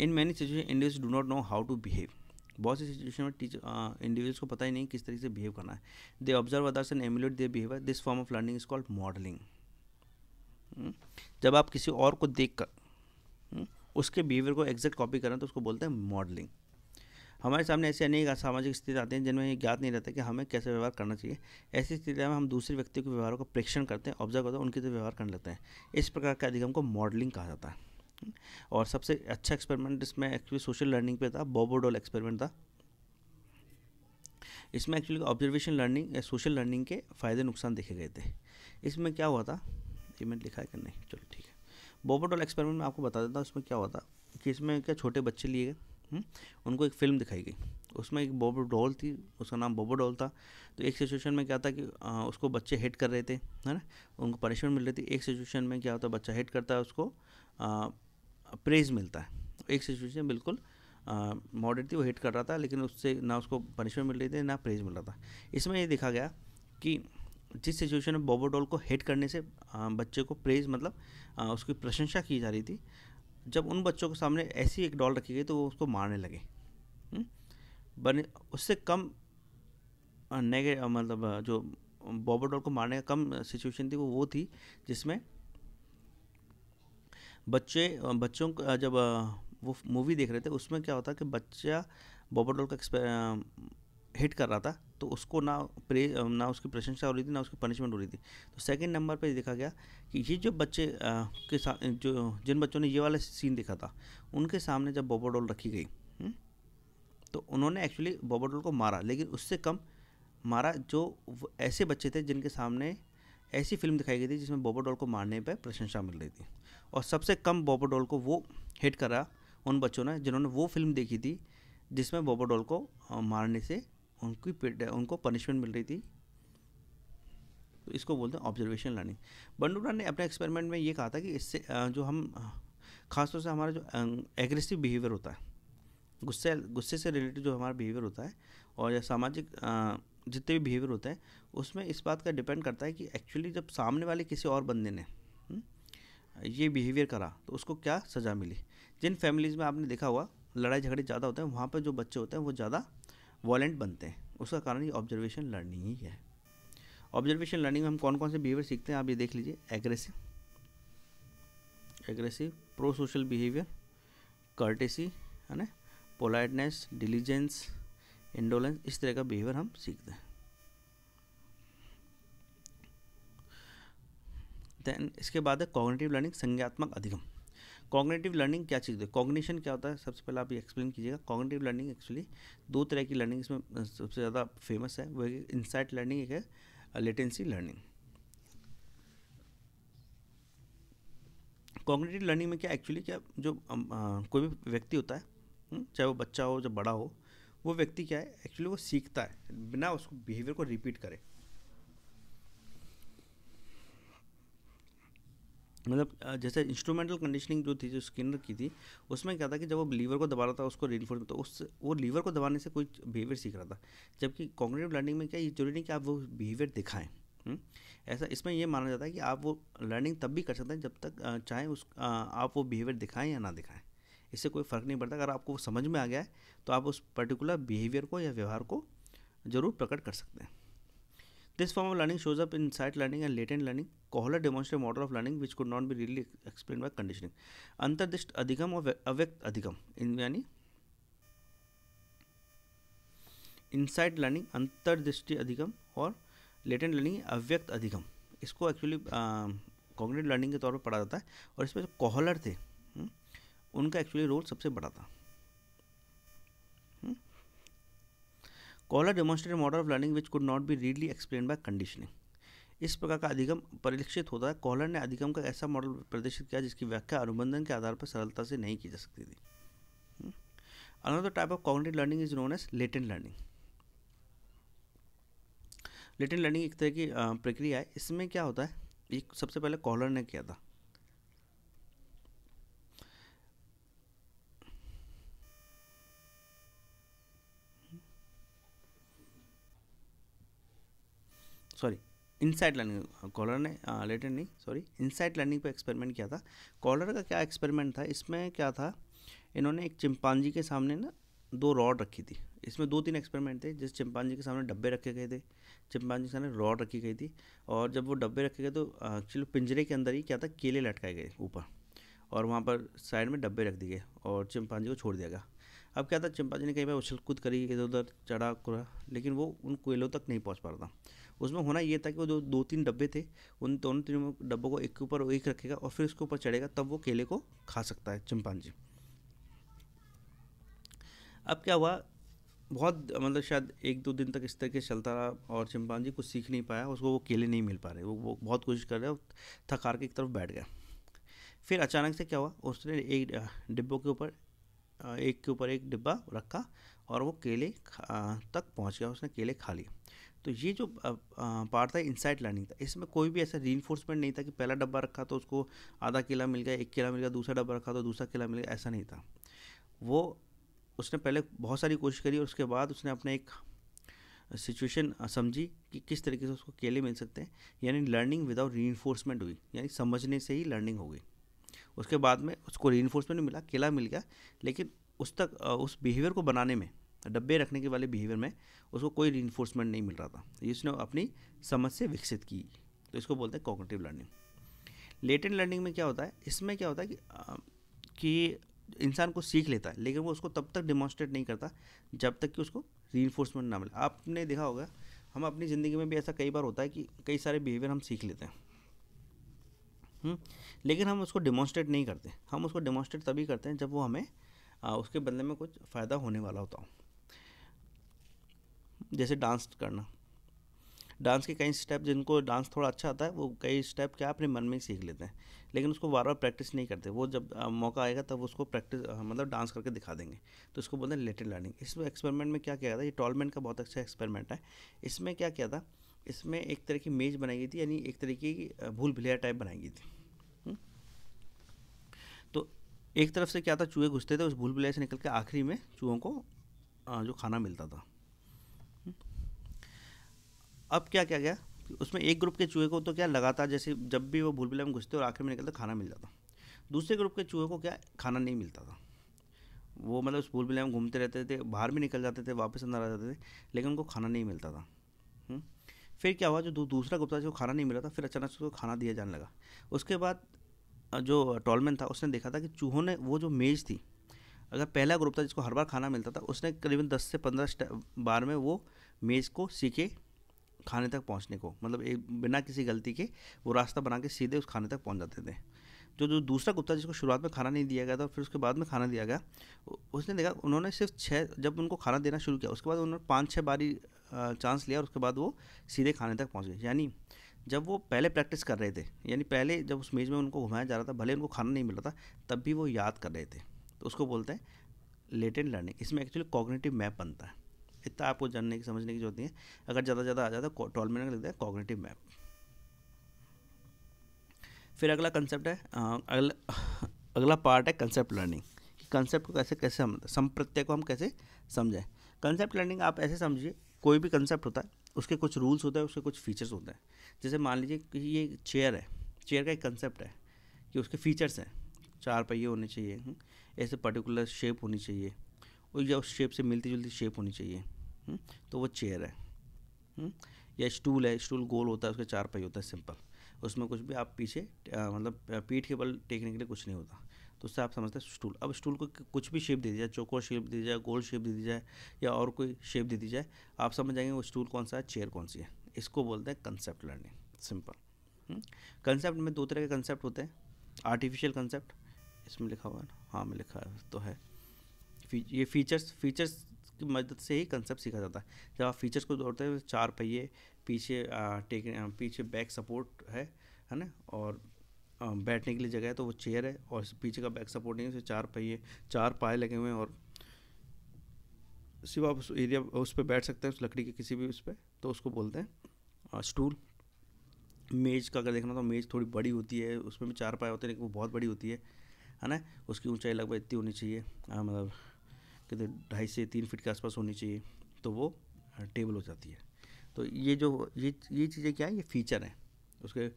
in many situation individual do not know how to behave बहुत सी सिचुएशन में टीचर इंडिविजुअल्स को पता ही नहीं किस तरीके से बिहेव करना है they observe others and emulate they behaviour this form of learning is called modelling जब आप किसी और को देख कर hmm, उसके बिहेवियर को एग्जैक्ट कॉपी करें तो उसको बोलते हैं मॉडलिंग हमारे सामने ऐसे अनेक सामाजिक स्थिति आते हैं जिनमें ये ज्ञात नहीं रहता कि हमें कैसे व्यवहार करना चाहिए ऐसी स्थिति में हम दूसरे व्यक्ति के व्यवहारों का प्रेक्षण करते हैं ऑब्जर्व करते हैं उनके तो व्यवहार करने लगते हैं इस प्रकार के अधिगम को मॉडलिंग कहा जाता है और सबसे अच्छा एक्सपेरिमेंट इसमें एक्चुअली सोशल लर्निंग पे था बॉबोडोल एक्सपेरिमेंट था इसमें एक्चुअली ऑब्जर्वेशन लर्निंग या सोशल लर्निंग के फ़ायदे नुकसान देखे गए थे इसमें क्या हुआ था ये मैंने लिखा है कि नहीं चलो ठीक है बॉबोडोल एक्सपेरिमेंट में आपको बता देता हूँ इसमें क्या हुआ था कि इसमें क्या छोटे बच्चे लिए गए हम्म? उनको एक फिल्म दिखाई गई उसमें एक बॉबो डॉल थी उसका नाम बॉबो डॉल था तो एक सिचुएशन में क्या था कि आ, उसको बच्चे हिट कर रहे थे है ना उनको पनिशमेंट मिल रही थी एक सिचुएशन में क्या होता है बच्चा हिट करता है उसको प्रेज मिलता है एक सिचुएशन बिल्कुल मॉडरेट थी वो हिट कर रहा था लेकिन उससे ना उसको पनिशमेंट मिल रही थी ना प्रेज मिल रहा था इसमें ये देखा गया कि जिस सिचुएशन में डॉल को हिट करने से आ, बच्चे को प्रेज मतलब आ, उसकी प्रशंसा की जा रही थी जब उन बच्चों के सामने ऐसी एक डॉल रखी गई तो वो उसको मारने लगे हम्म? बने उससे कम नेगे मतलब जो डॉल को मारने का कम सिचुएशन थी वो वो थी जिसमें बच्चे बच्चों का जब वो मूवी देख रहे थे उसमें क्या होता कि बच्चा बॉबर डॉल का हिट कर रहा था तो उसको ना प्रे ना उसकी प्रशंसा हो रही थी ना उसकी पनिशमेंट हो रही थी तो सेकंड नंबर पे देखा गया कि ये जो बच्चे आ, के साथ जो जिन बच्चों ने ये वाला सीन देखा था उनके सामने जब बॉबर डॉल रखी गई तो उन्होंने एक्चुअली बॉबर डॉल को मारा लेकिन उससे कम मारा जो ऐसे बच्चे थे जिनके सामने ऐसी फिल्म दिखाई गई थी जिसमें बॉबर डॉल को मारने पर प्रशंसा मिल रही थी और सबसे कम बॉबोडोल को वो हिट करा उन बच्चों ने जिन्होंने वो फिल्म देखी थी जिसमें बॉबोडोल को मारने से उनकी पेट उनको पनिशमेंट मिल रही थी तो इसको बोलते हैं ऑब्जर्वेशन लर्निंग बंडूरा ने अपने एक्सपेरिमेंट में ये कहा था कि इससे जो हम खासतौर से हमारा जो एग्रेसिव बिहेवियर होता है गुस्से गुस्से से रिलेटेड जो हमारा बिहेवियर होता है और या सामाजिक जितने भी बिहेवियर होते हैं उसमें इस बात का डिपेंड करता है कि एक्चुअली जब सामने वाले किसी और बंदे ने ये बिहेवियर करा तो उसको क्या सज़ा मिली जिन फैमिलीज़ में आपने देखा हुआ लड़ाई झगड़े ज़्यादा होते हैं वहाँ पर जो बच्चे होते हैं वो ज़्यादा वॉलेंट बनते हैं उसका कारण ये ऑब्जर्वेशन लर्निंग ही है ऑब्जर्वेशन लर्निंग में हम कौन कौन से बिहेवियर सीखते हैं आप ये देख लीजिए aggressive aggressive prosocial behaviour courtesy है ना पोलाइटनेस डिलीजेंस इंडोलेंस इस तरह का बिहेवियर हम सीखते हैं देन इसके बाद है कॉग्नेटिव लर्निंग संज्ञात्मक अधिगम कॉग्नेटिव लर्निंग क्या चीज़ है कॉग्निशन क्या होता है सबसे पहले आप ये एक्सप्लेन कीजिएगा कॉग्नेटिव लर्निंग एक्चुअली दो तरह की लर्निंग इसमें सबसे ज़्यादा फेमस है वो एक इंसाइट लर्निंग एक है लेटेंसी लर्निंग कॉग्नेटिव लर्निंग में क्या एक्चुअली क्या जो आ, कोई भी व्यक्ति होता है हम्म, चाहे वो बच्चा हो चाहे बड़ा हो वो व्यक्ति क्या है एक्चुअली वो सीखता है बिना उसको बिहेवियर को रिपीट करे मतलब जैसे इंस्ट्रूमेंटल कंडीशनिंग जो थी जो स्किनर की थी उसमें क्या था कि जब वो लीवर को दबा रहा था उसको रेनफोर्स तो उस वो लीवर को दबाने से कोई बिहेवियर सीख रहा था जबकि कॉन्ग्रेटिव लर्निंग में क्या ये जरूरी नहीं कि आप वो बिहेवियर दिखाएं हम्म? ऐसा इसमें ये माना जाता है कि आप वो लर्निंग तब भी कर सकते हैं जब तक चाहें उस आप वो बिहेवियर दिखाएं या ना दिखाएं इससे कोई फ़र्क नहीं पड़ता अगर आपको समझ में आ गया है तो आप उस पर्टिकुलर बिहेवियर को या व्यवहार को ज़रूर प्रकट कर सकते हैं This form of learning shows up in sight learning and latent learning. Kohler demonstrated model of learning which could not be really explained by conditioning. Antardisht अधिगम or avyakt अधिगम In yani, इनसाइट लर्निंग अंतर्दृष्टि अधिगम और latent learning अव्यक्त अधिगम इसको actually cognitive learning के तौर पर पढ़ा जाता है और इसमें जो कोहलर थे उनका एक्चुअली रोल सबसे बड़ा था Kohler demonstrate model of learning which could not be readily explain by conditioning इस प्रकार का अधिगम परिलक्षित होता है कॉलर ने अधिगम का ऐसा मॉडल प्रदर्शित किया जिसकी व्याख्या अनुबंधन के आधार पर सरलता से नहीं की जा सकती थी another type of cognitive learning is known as latent learning latent learning एक तरह की प्रक्रिया है इसमें क्या होता है ये सबसे पहले कॉलर ने किया था सॉरी इनसाइड लर्निंग कॉलर ने लेटेड नहीं सॉरी इनसाइड लर्निंग पर एक्सपेरिमेंट किया था कॉलर का क्या एक्सपेरिमेंट था इसमें क्या था इन्होंने एक चिंपांजी के सामने ना दो रॉड रखी थी इसमें दो तीन एक्सपेरिमेंट थे जिस चिंपांजी के सामने डब्बे रखे गए थे चिंपांजी के सामने रॉड रखी गई थी और जब वो डब्बे रखे गए तो एक्चुअली पिंजरे के अंदर ही क्या था केले लटकाए गए ऊपर और वहाँ पर साइड में डब्बे रख दिए और चिंपांजी को छोड़ दिया गया अब क्या था चिंपांजी ने कहीं भाई उछल कूद करी इधर उधर चढ़ा कुरा लेकिन वो उन कोयलों तक नहीं पहुंच पा रहा था उसमें होना ये था कि वो जो दो तीन डब्बे थे उन दोनों तीनों डब्बों को एक के ऊपर एक रखेगा और फिर उसके ऊपर चढ़ेगा तब वो केले को खा सकता है चिंपांजी अब क्या हुआ बहुत मतलब शायद एक दो दिन तक इस तरह के चलता रहा और चिंपांजी कुछ सीख नहीं पाया उसको वो केले नहीं मिल पा रहे वो वो बहुत कोशिश कर रहे थकार के एक तरफ बैठ गया फिर अचानक से क्या हुआ उसने एक डिब्बों के ऊपर एक के ऊपर एक डिब्बा रखा और वो केले तक पहुंच गया उसने केले खा लिए तो ये जो पार्ट था इनसाइड लर्निंग था इसमें कोई भी ऐसा री नहीं था कि पहला डब्बा रखा तो उसको आधा केला मिल गया एक केला मिल गया दूसरा डब्बा रखा तो दूसरा केला मिल गया ऐसा नहीं था वो उसने पहले बहुत सारी कोशिश करी और उसके बाद उसने अपने एक सिचुएशन समझी कि किस तरीके से उसको केले मिल सकते हैं यानी लर्निंग विदाउट री हुई यानी समझने से ही लर्निंग हो गई उसके बाद में उसको री मिला केला मिल गया लेकिन उस तक उस बिहेवियर को बनाने में डब्बे रखने के वाले बिहेवियर में उसको कोई री नहीं मिल रहा था इसने अपनी समझ से विकसित की तो इसको बोलते हैं कॉग्निटिव लर्निंग लेटेंट लर्निंग में क्या होता है इसमें क्या होता है कि, कि इंसान को सीख लेता है लेकिन वो उसको तब तक डिमॉन्स्ट्रेट नहीं करता जब तक कि उसको री ना मिले आपने देखा होगा हम अपनी ज़िंदगी में भी ऐसा कई बार होता है कि कई सारे बिहेवियर हम सीख लेते हैं हम्म, लेकिन हम उसको डिमॉन्स्ट्रेट नहीं करते हम उसको डिमॉन्स्ट्रेट तभी करते हैं जब वो हमें आ, उसके बदले में कुछ फ़ायदा होने वाला होता हो जैसे डांस करना डांस के कई स्टेप जिनको डांस थोड़ा अच्छा आता है वो कई स्टेप क्या अपने मन में सीख लेते हैं लेकिन उसको बार बार प्रैक्टिस नहीं करते वो जब आ, मौका आएगा तब उसको प्रैक्टिस मतलब डांस करके दिखा देंगे तो इसको बोलते हैं लेटेड लर्निंग इसमें एक्सपेरिमेंट में क्या किया था ये टॉलमेंट का बहुत अच्छा एक्सपेरिमेंट है इसमें क्या किया था इसमें एक तरह की मेज बनाई गई थी यानी एक तरह की भूल भुलैया टाइप बनाई गई थी हम्म? तो एक तरफ से क्या था चूहे घुसते थे उस भूल भुलैया से निकल के आखिरी में चूहों को जो खाना मिलता था हम्म? अब क्या क्या गया उसमें एक ग्रुप के चूहे को तो क्या लगातार जैसे जब भी वो भूल भुलैया में घुसते और आखिर में निकलते खाना मिल जाता दूसरे ग्रुप के चूहे को क्या खाना नहीं मिलता था वो मतलब उस भूल भुलैया में घूमते रहते थे बाहर भी निकल जाते थे वापस अंदर आ जाते थे लेकिन उनको खाना नहीं मिलता था फिर क्या हुआ जो दू, दूसरा गुप्ता जिसको खाना नहीं मिला था फिर अचानक उसको खाना दिया जाने लगा उसके बाद जो टॉलमैन था उसने देखा था कि चूहों ने वो जो मेज़ थी अगर पहला गुप्ता जिसको हर बार खाना मिलता था उसने करीबन दस से पंद्रह बार में वो मेज़ को सीखे खाने तक पहुंचने को मतलब एक बिना किसी गलती के वो रास्ता बना के सीधे उस खाने तक पहुंच जाते थे जो जो दूसरा गुप्ता जिसको शुरुआत में खाना नहीं दिया गया था फिर उसके बाद में खाना दिया गया उसने देखा उन्होंने सिर्फ छः जब उनको खाना देना शुरू किया उसके बाद उन्होंने पाँच छः बारी चांस लिया और उसके बाद वो सीधे खाने तक पहुँच गए यानी जब वो पहले प्रैक्टिस कर रहे थे यानी पहले जब उस मेज़ में उनको घुमाया जा रहा था भले उनको खाना नहीं मिल रहा था तब भी वो याद कर रहे थे तो उसको बोलते हैं लेटेंट लर्निंग इसमें एक्चुअली कॉग्नेटिव मैप बनता है इतना आपको जानने की समझने की जरूरत नहीं है अगर ज़्यादा ज़्यादा आ जाता है ट्वेल्व मिनट लगता है कॉग्नेटिव मैप फिर अगला कंसेप्ट है अगला अगला पार्ट है कंसेप्ट लर्निंग कि कंसेप्ट को कैसे कैसे हम संप्रत्यय को हम कैसे समझें कंसेप्ट लर्निंग आप ऐसे समझिए कोई भी कंसेप्ट होता है उसके कुछ रूल्स होते हैं उसके कुछ फीचर्स होते हैं जैसे मान लीजिए कि ये चेयर है चेयर का एक कंसेप्ट है कि उसके फीचर्स हैं चार पहिए होने चाहिए हम्म, ऐसे पर्टिकुलर शेप होनी चाहिए और या उस शेप से मिलती जुलती शेप होनी चाहिए हम्म, तो वो चेयर है हम्म, या स्टूल है स्टूल गोल होता है उसके चार पहिए होता है सिंपल उसमें कुछ भी आप पीछे मतलब पीठ के बल टेकने के लिए कुछ नहीं होता तो उससे आप समझते हैं स्टूल अब स्टूल को कुछ भी शेप दे दी जाए चोको शेप दे दी जाए गोल शेप दे दी जाए या और कोई शेप दे दी जाए आप समझ जाएंगे वो स्टूल कौन सा है चेयर कौन सी है इसको बोलते हैं कंसेप्ट लर्निंग सिंपल कंसेप्ट में दो तरह के कंसेप्ट होते हैं आर्टिफिशियल कंसेप्ट इसमें लिखा हुआ है ना हाँ में लिखा तो है ये फीचर्स फीचर्स की मदद से ही कंसेप्ट सीखा जाता है जब आप फीचर्स को दौड़ते हैं चार पहिए पीछे टेक पीछे बैक सपोर्ट है है ना और बैठने के लिए जगह है तो वो चेयर है और पीछे का बैक सपोर्ट नहीं है चार पहिए चार पाए लगे हुए हैं और सिर्फ आप उस एरिया उस पर बैठ सकते हैं उस लकड़ी के किसी भी उस पर तो उसको बोलते हैं स्टूल मेज़ का अगर देखना तो मेज़ थोड़ी बड़ी होती है उसमें भी चार पाए होते हैं लेकिन वो बहुत बड़ी होती है है ना उसकी ऊंचाई लगभग इतनी होनी चाहिए हाँ मतलब कितने ढाई से तीन फीट के आसपास होनी चाहिए तो वो टेबल हो जाती है तो ये जो ये ये चीज़ें क्या है ये फीचर हैं उसके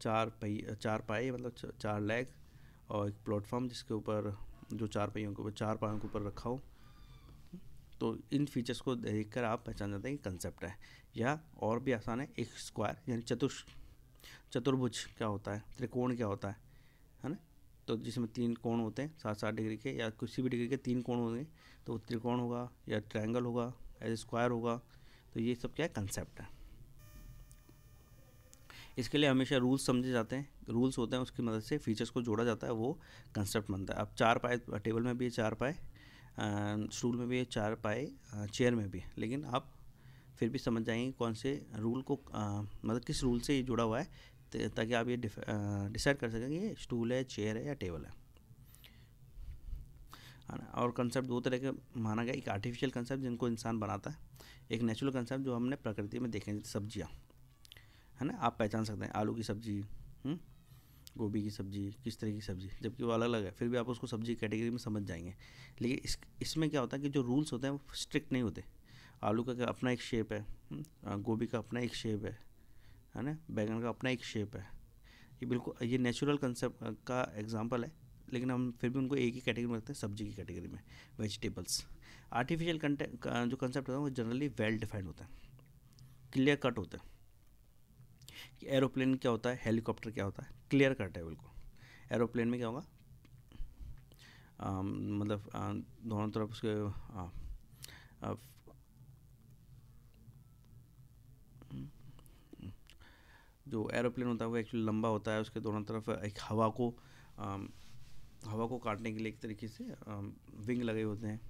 चार पही चार पाए मतलब चार लेग और एक प्लेटफॉर्म जिसके ऊपर जो चार पहियों के ऊपर चार पायों के ऊपर रखा हो तो इन फीचर्स को देख कर आप पहचान जाते हैं कि कंसेप्ट है या और भी आसान है एक स्क्वायर यानी चतुर्ष चतुर्भुज क्या होता है त्रिकोण क्या होता है है ना तो जिसमें तीन कोण होते हैं सात सात डिग्री के या किसी भी डिग्री के तीन कोण होंगे तो त्रिकोण होगा या ट्रायंगल होगा या स्क्वायर होगा तो ये सब क्या है कंसेप्ट है इसके लिए हमेशा रूल्स समझे जाते हैं रूल्स होते हैं उसकी मदद से फीचर्स को जोड़ा जाता है वो कंसेप्ट बनता है अब चार पाए टेबल में भी है चार पाए स्टूल में भी है चार पाए चेयर में भी लेकिन आप फिर भी समझ जाएंगे कौन से रूल को मतलब किस रूल से ये जुड़ा हुआ है ताकि आप ये डिसाइड कर सकें ये स्टूल है चेयर है या टेबल है और कंसेप्ट दो तरह के माना गया एक आर्टिफिशियल कंसेप्ट जिनको इंसान बनाता है एक नेचुरल कंसेप्ट जो हमने प्रकृति में देखे सब्जियाँ है ना आप पहचान सकते हैं आलू की सब्ज़ी हम्म, गोभी की सब्ज़ी किस तरह की सब्ज़ी जबकि वो अलग अलग है फिर भी आप उसको सब्ज़ी कैटेगरी में समझ जाएंगे लेकिन इस इसमें क्या होता है कि जो रूल्स होते हैं वो स्ट्रिक्ट नहीं होते आलू का अपना एक शेप है हम्म, गोभी का अपना एक शेप है है ना बैंगन का अपना एक शेप है ये बिल्कुल ये नेचुरल कंसेप्ट का एग्जाम्पल है लेकिन हम फिर भी उनको एक ही कैटेगरी में रखते हैं सब्जी की कैटेगरी में वेजिटेबल्स आर्टिफिशियल कंटे जो कंसेप्ट होता है वो जनरली वेल डिफाइंड होता है क्लियर कट होता है कि एरोप्लेन क्या होता है हेलीकॉप्टर क्या होता है क्लियर कट है बिल्कुल एरोप्लेन में क्या होगा मतलब दोनों तरफ उसके जो एरोप्लेन होता है वो एक्चुअली लंबा होता है उसके दोनों तरफ एक हवा को आ, हवा को काटने के लिए एक तरीके से आ, विंग लगे होते हैं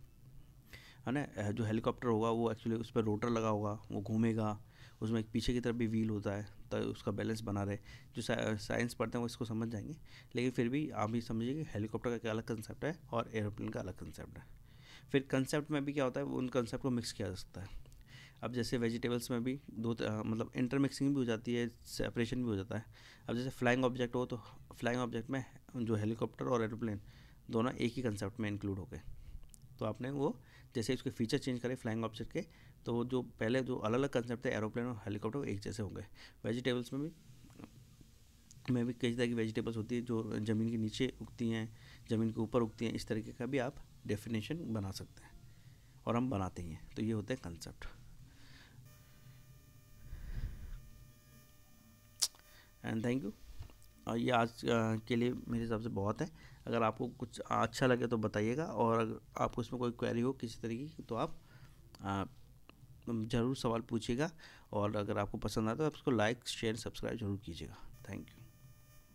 है ना जो हेलीकॉप्टर होगा वो एक्चुअली उस पर रोटर लगा होगा वो घूमेगा उसमें एक पीछे की तरफ भी व्हील होता है तो उसका बैलेंस बना रहे जो साइंस पढ़ते हैं वो इसको समझ जाएंगे लेकिन फिर भी आप भी समझिए कि हेलीकॉप्टर का क्या अलग कंसेप्ट है और एरोप्लेन का अलग कंसेप्ट है फिर कंसेप्ट में भी क्या होता है उन कंसेप्ट को मिक्स किया जा सकता है अब जैसे वेजिटेबल्स में भी दो मतलब इंटरमिक्सिंग भी हो जाती है सेपरेशन भी हो जाता है अब जैसे फ्लाइंग ऑब्जेक्ट हो तो फ्लाइंग ऑब्जेक्ट में जो हेलीकॉप्टर और एरोप्लेन दोनों एक ही कंसेप्ट में इंक्लूड हो गए तो आपने वो जैसे उसके फीचर चेंज करें फ्लाइंग ऑब्जेक्ट के तो जो पहले जो अलग अलग कंसेप्ट थे एरोप्लेन और हेलीकॉप्टर वो एक जैसे हो गए वेजिटेबल्स में भी में भी कई तरह की वेजिटेबल्स होती है जो ज़मीन के नीचे उगती हैं ज़मीन के ऊपर उगती हैं इस तरीके का भी आप डेफिनेशन बना सकते हैं और हम बनाते ही हैं तो ये होता है कंसेप्ट एंड थैंक यू ये आज के लिए मेरे हिसाब से बहुत है अगर आपको कुछ अच्छा लगे तो बताइएगा और अगर आपको इसमें कोई क्वेरी हो किसी तरीके की तो आप ज़रूर सवाल पूछिएगा और अगर आपको पसंद आता तो आप उसको लाइक शेयर सब्सक्राइब जरूर कीजिएगा थैंक यू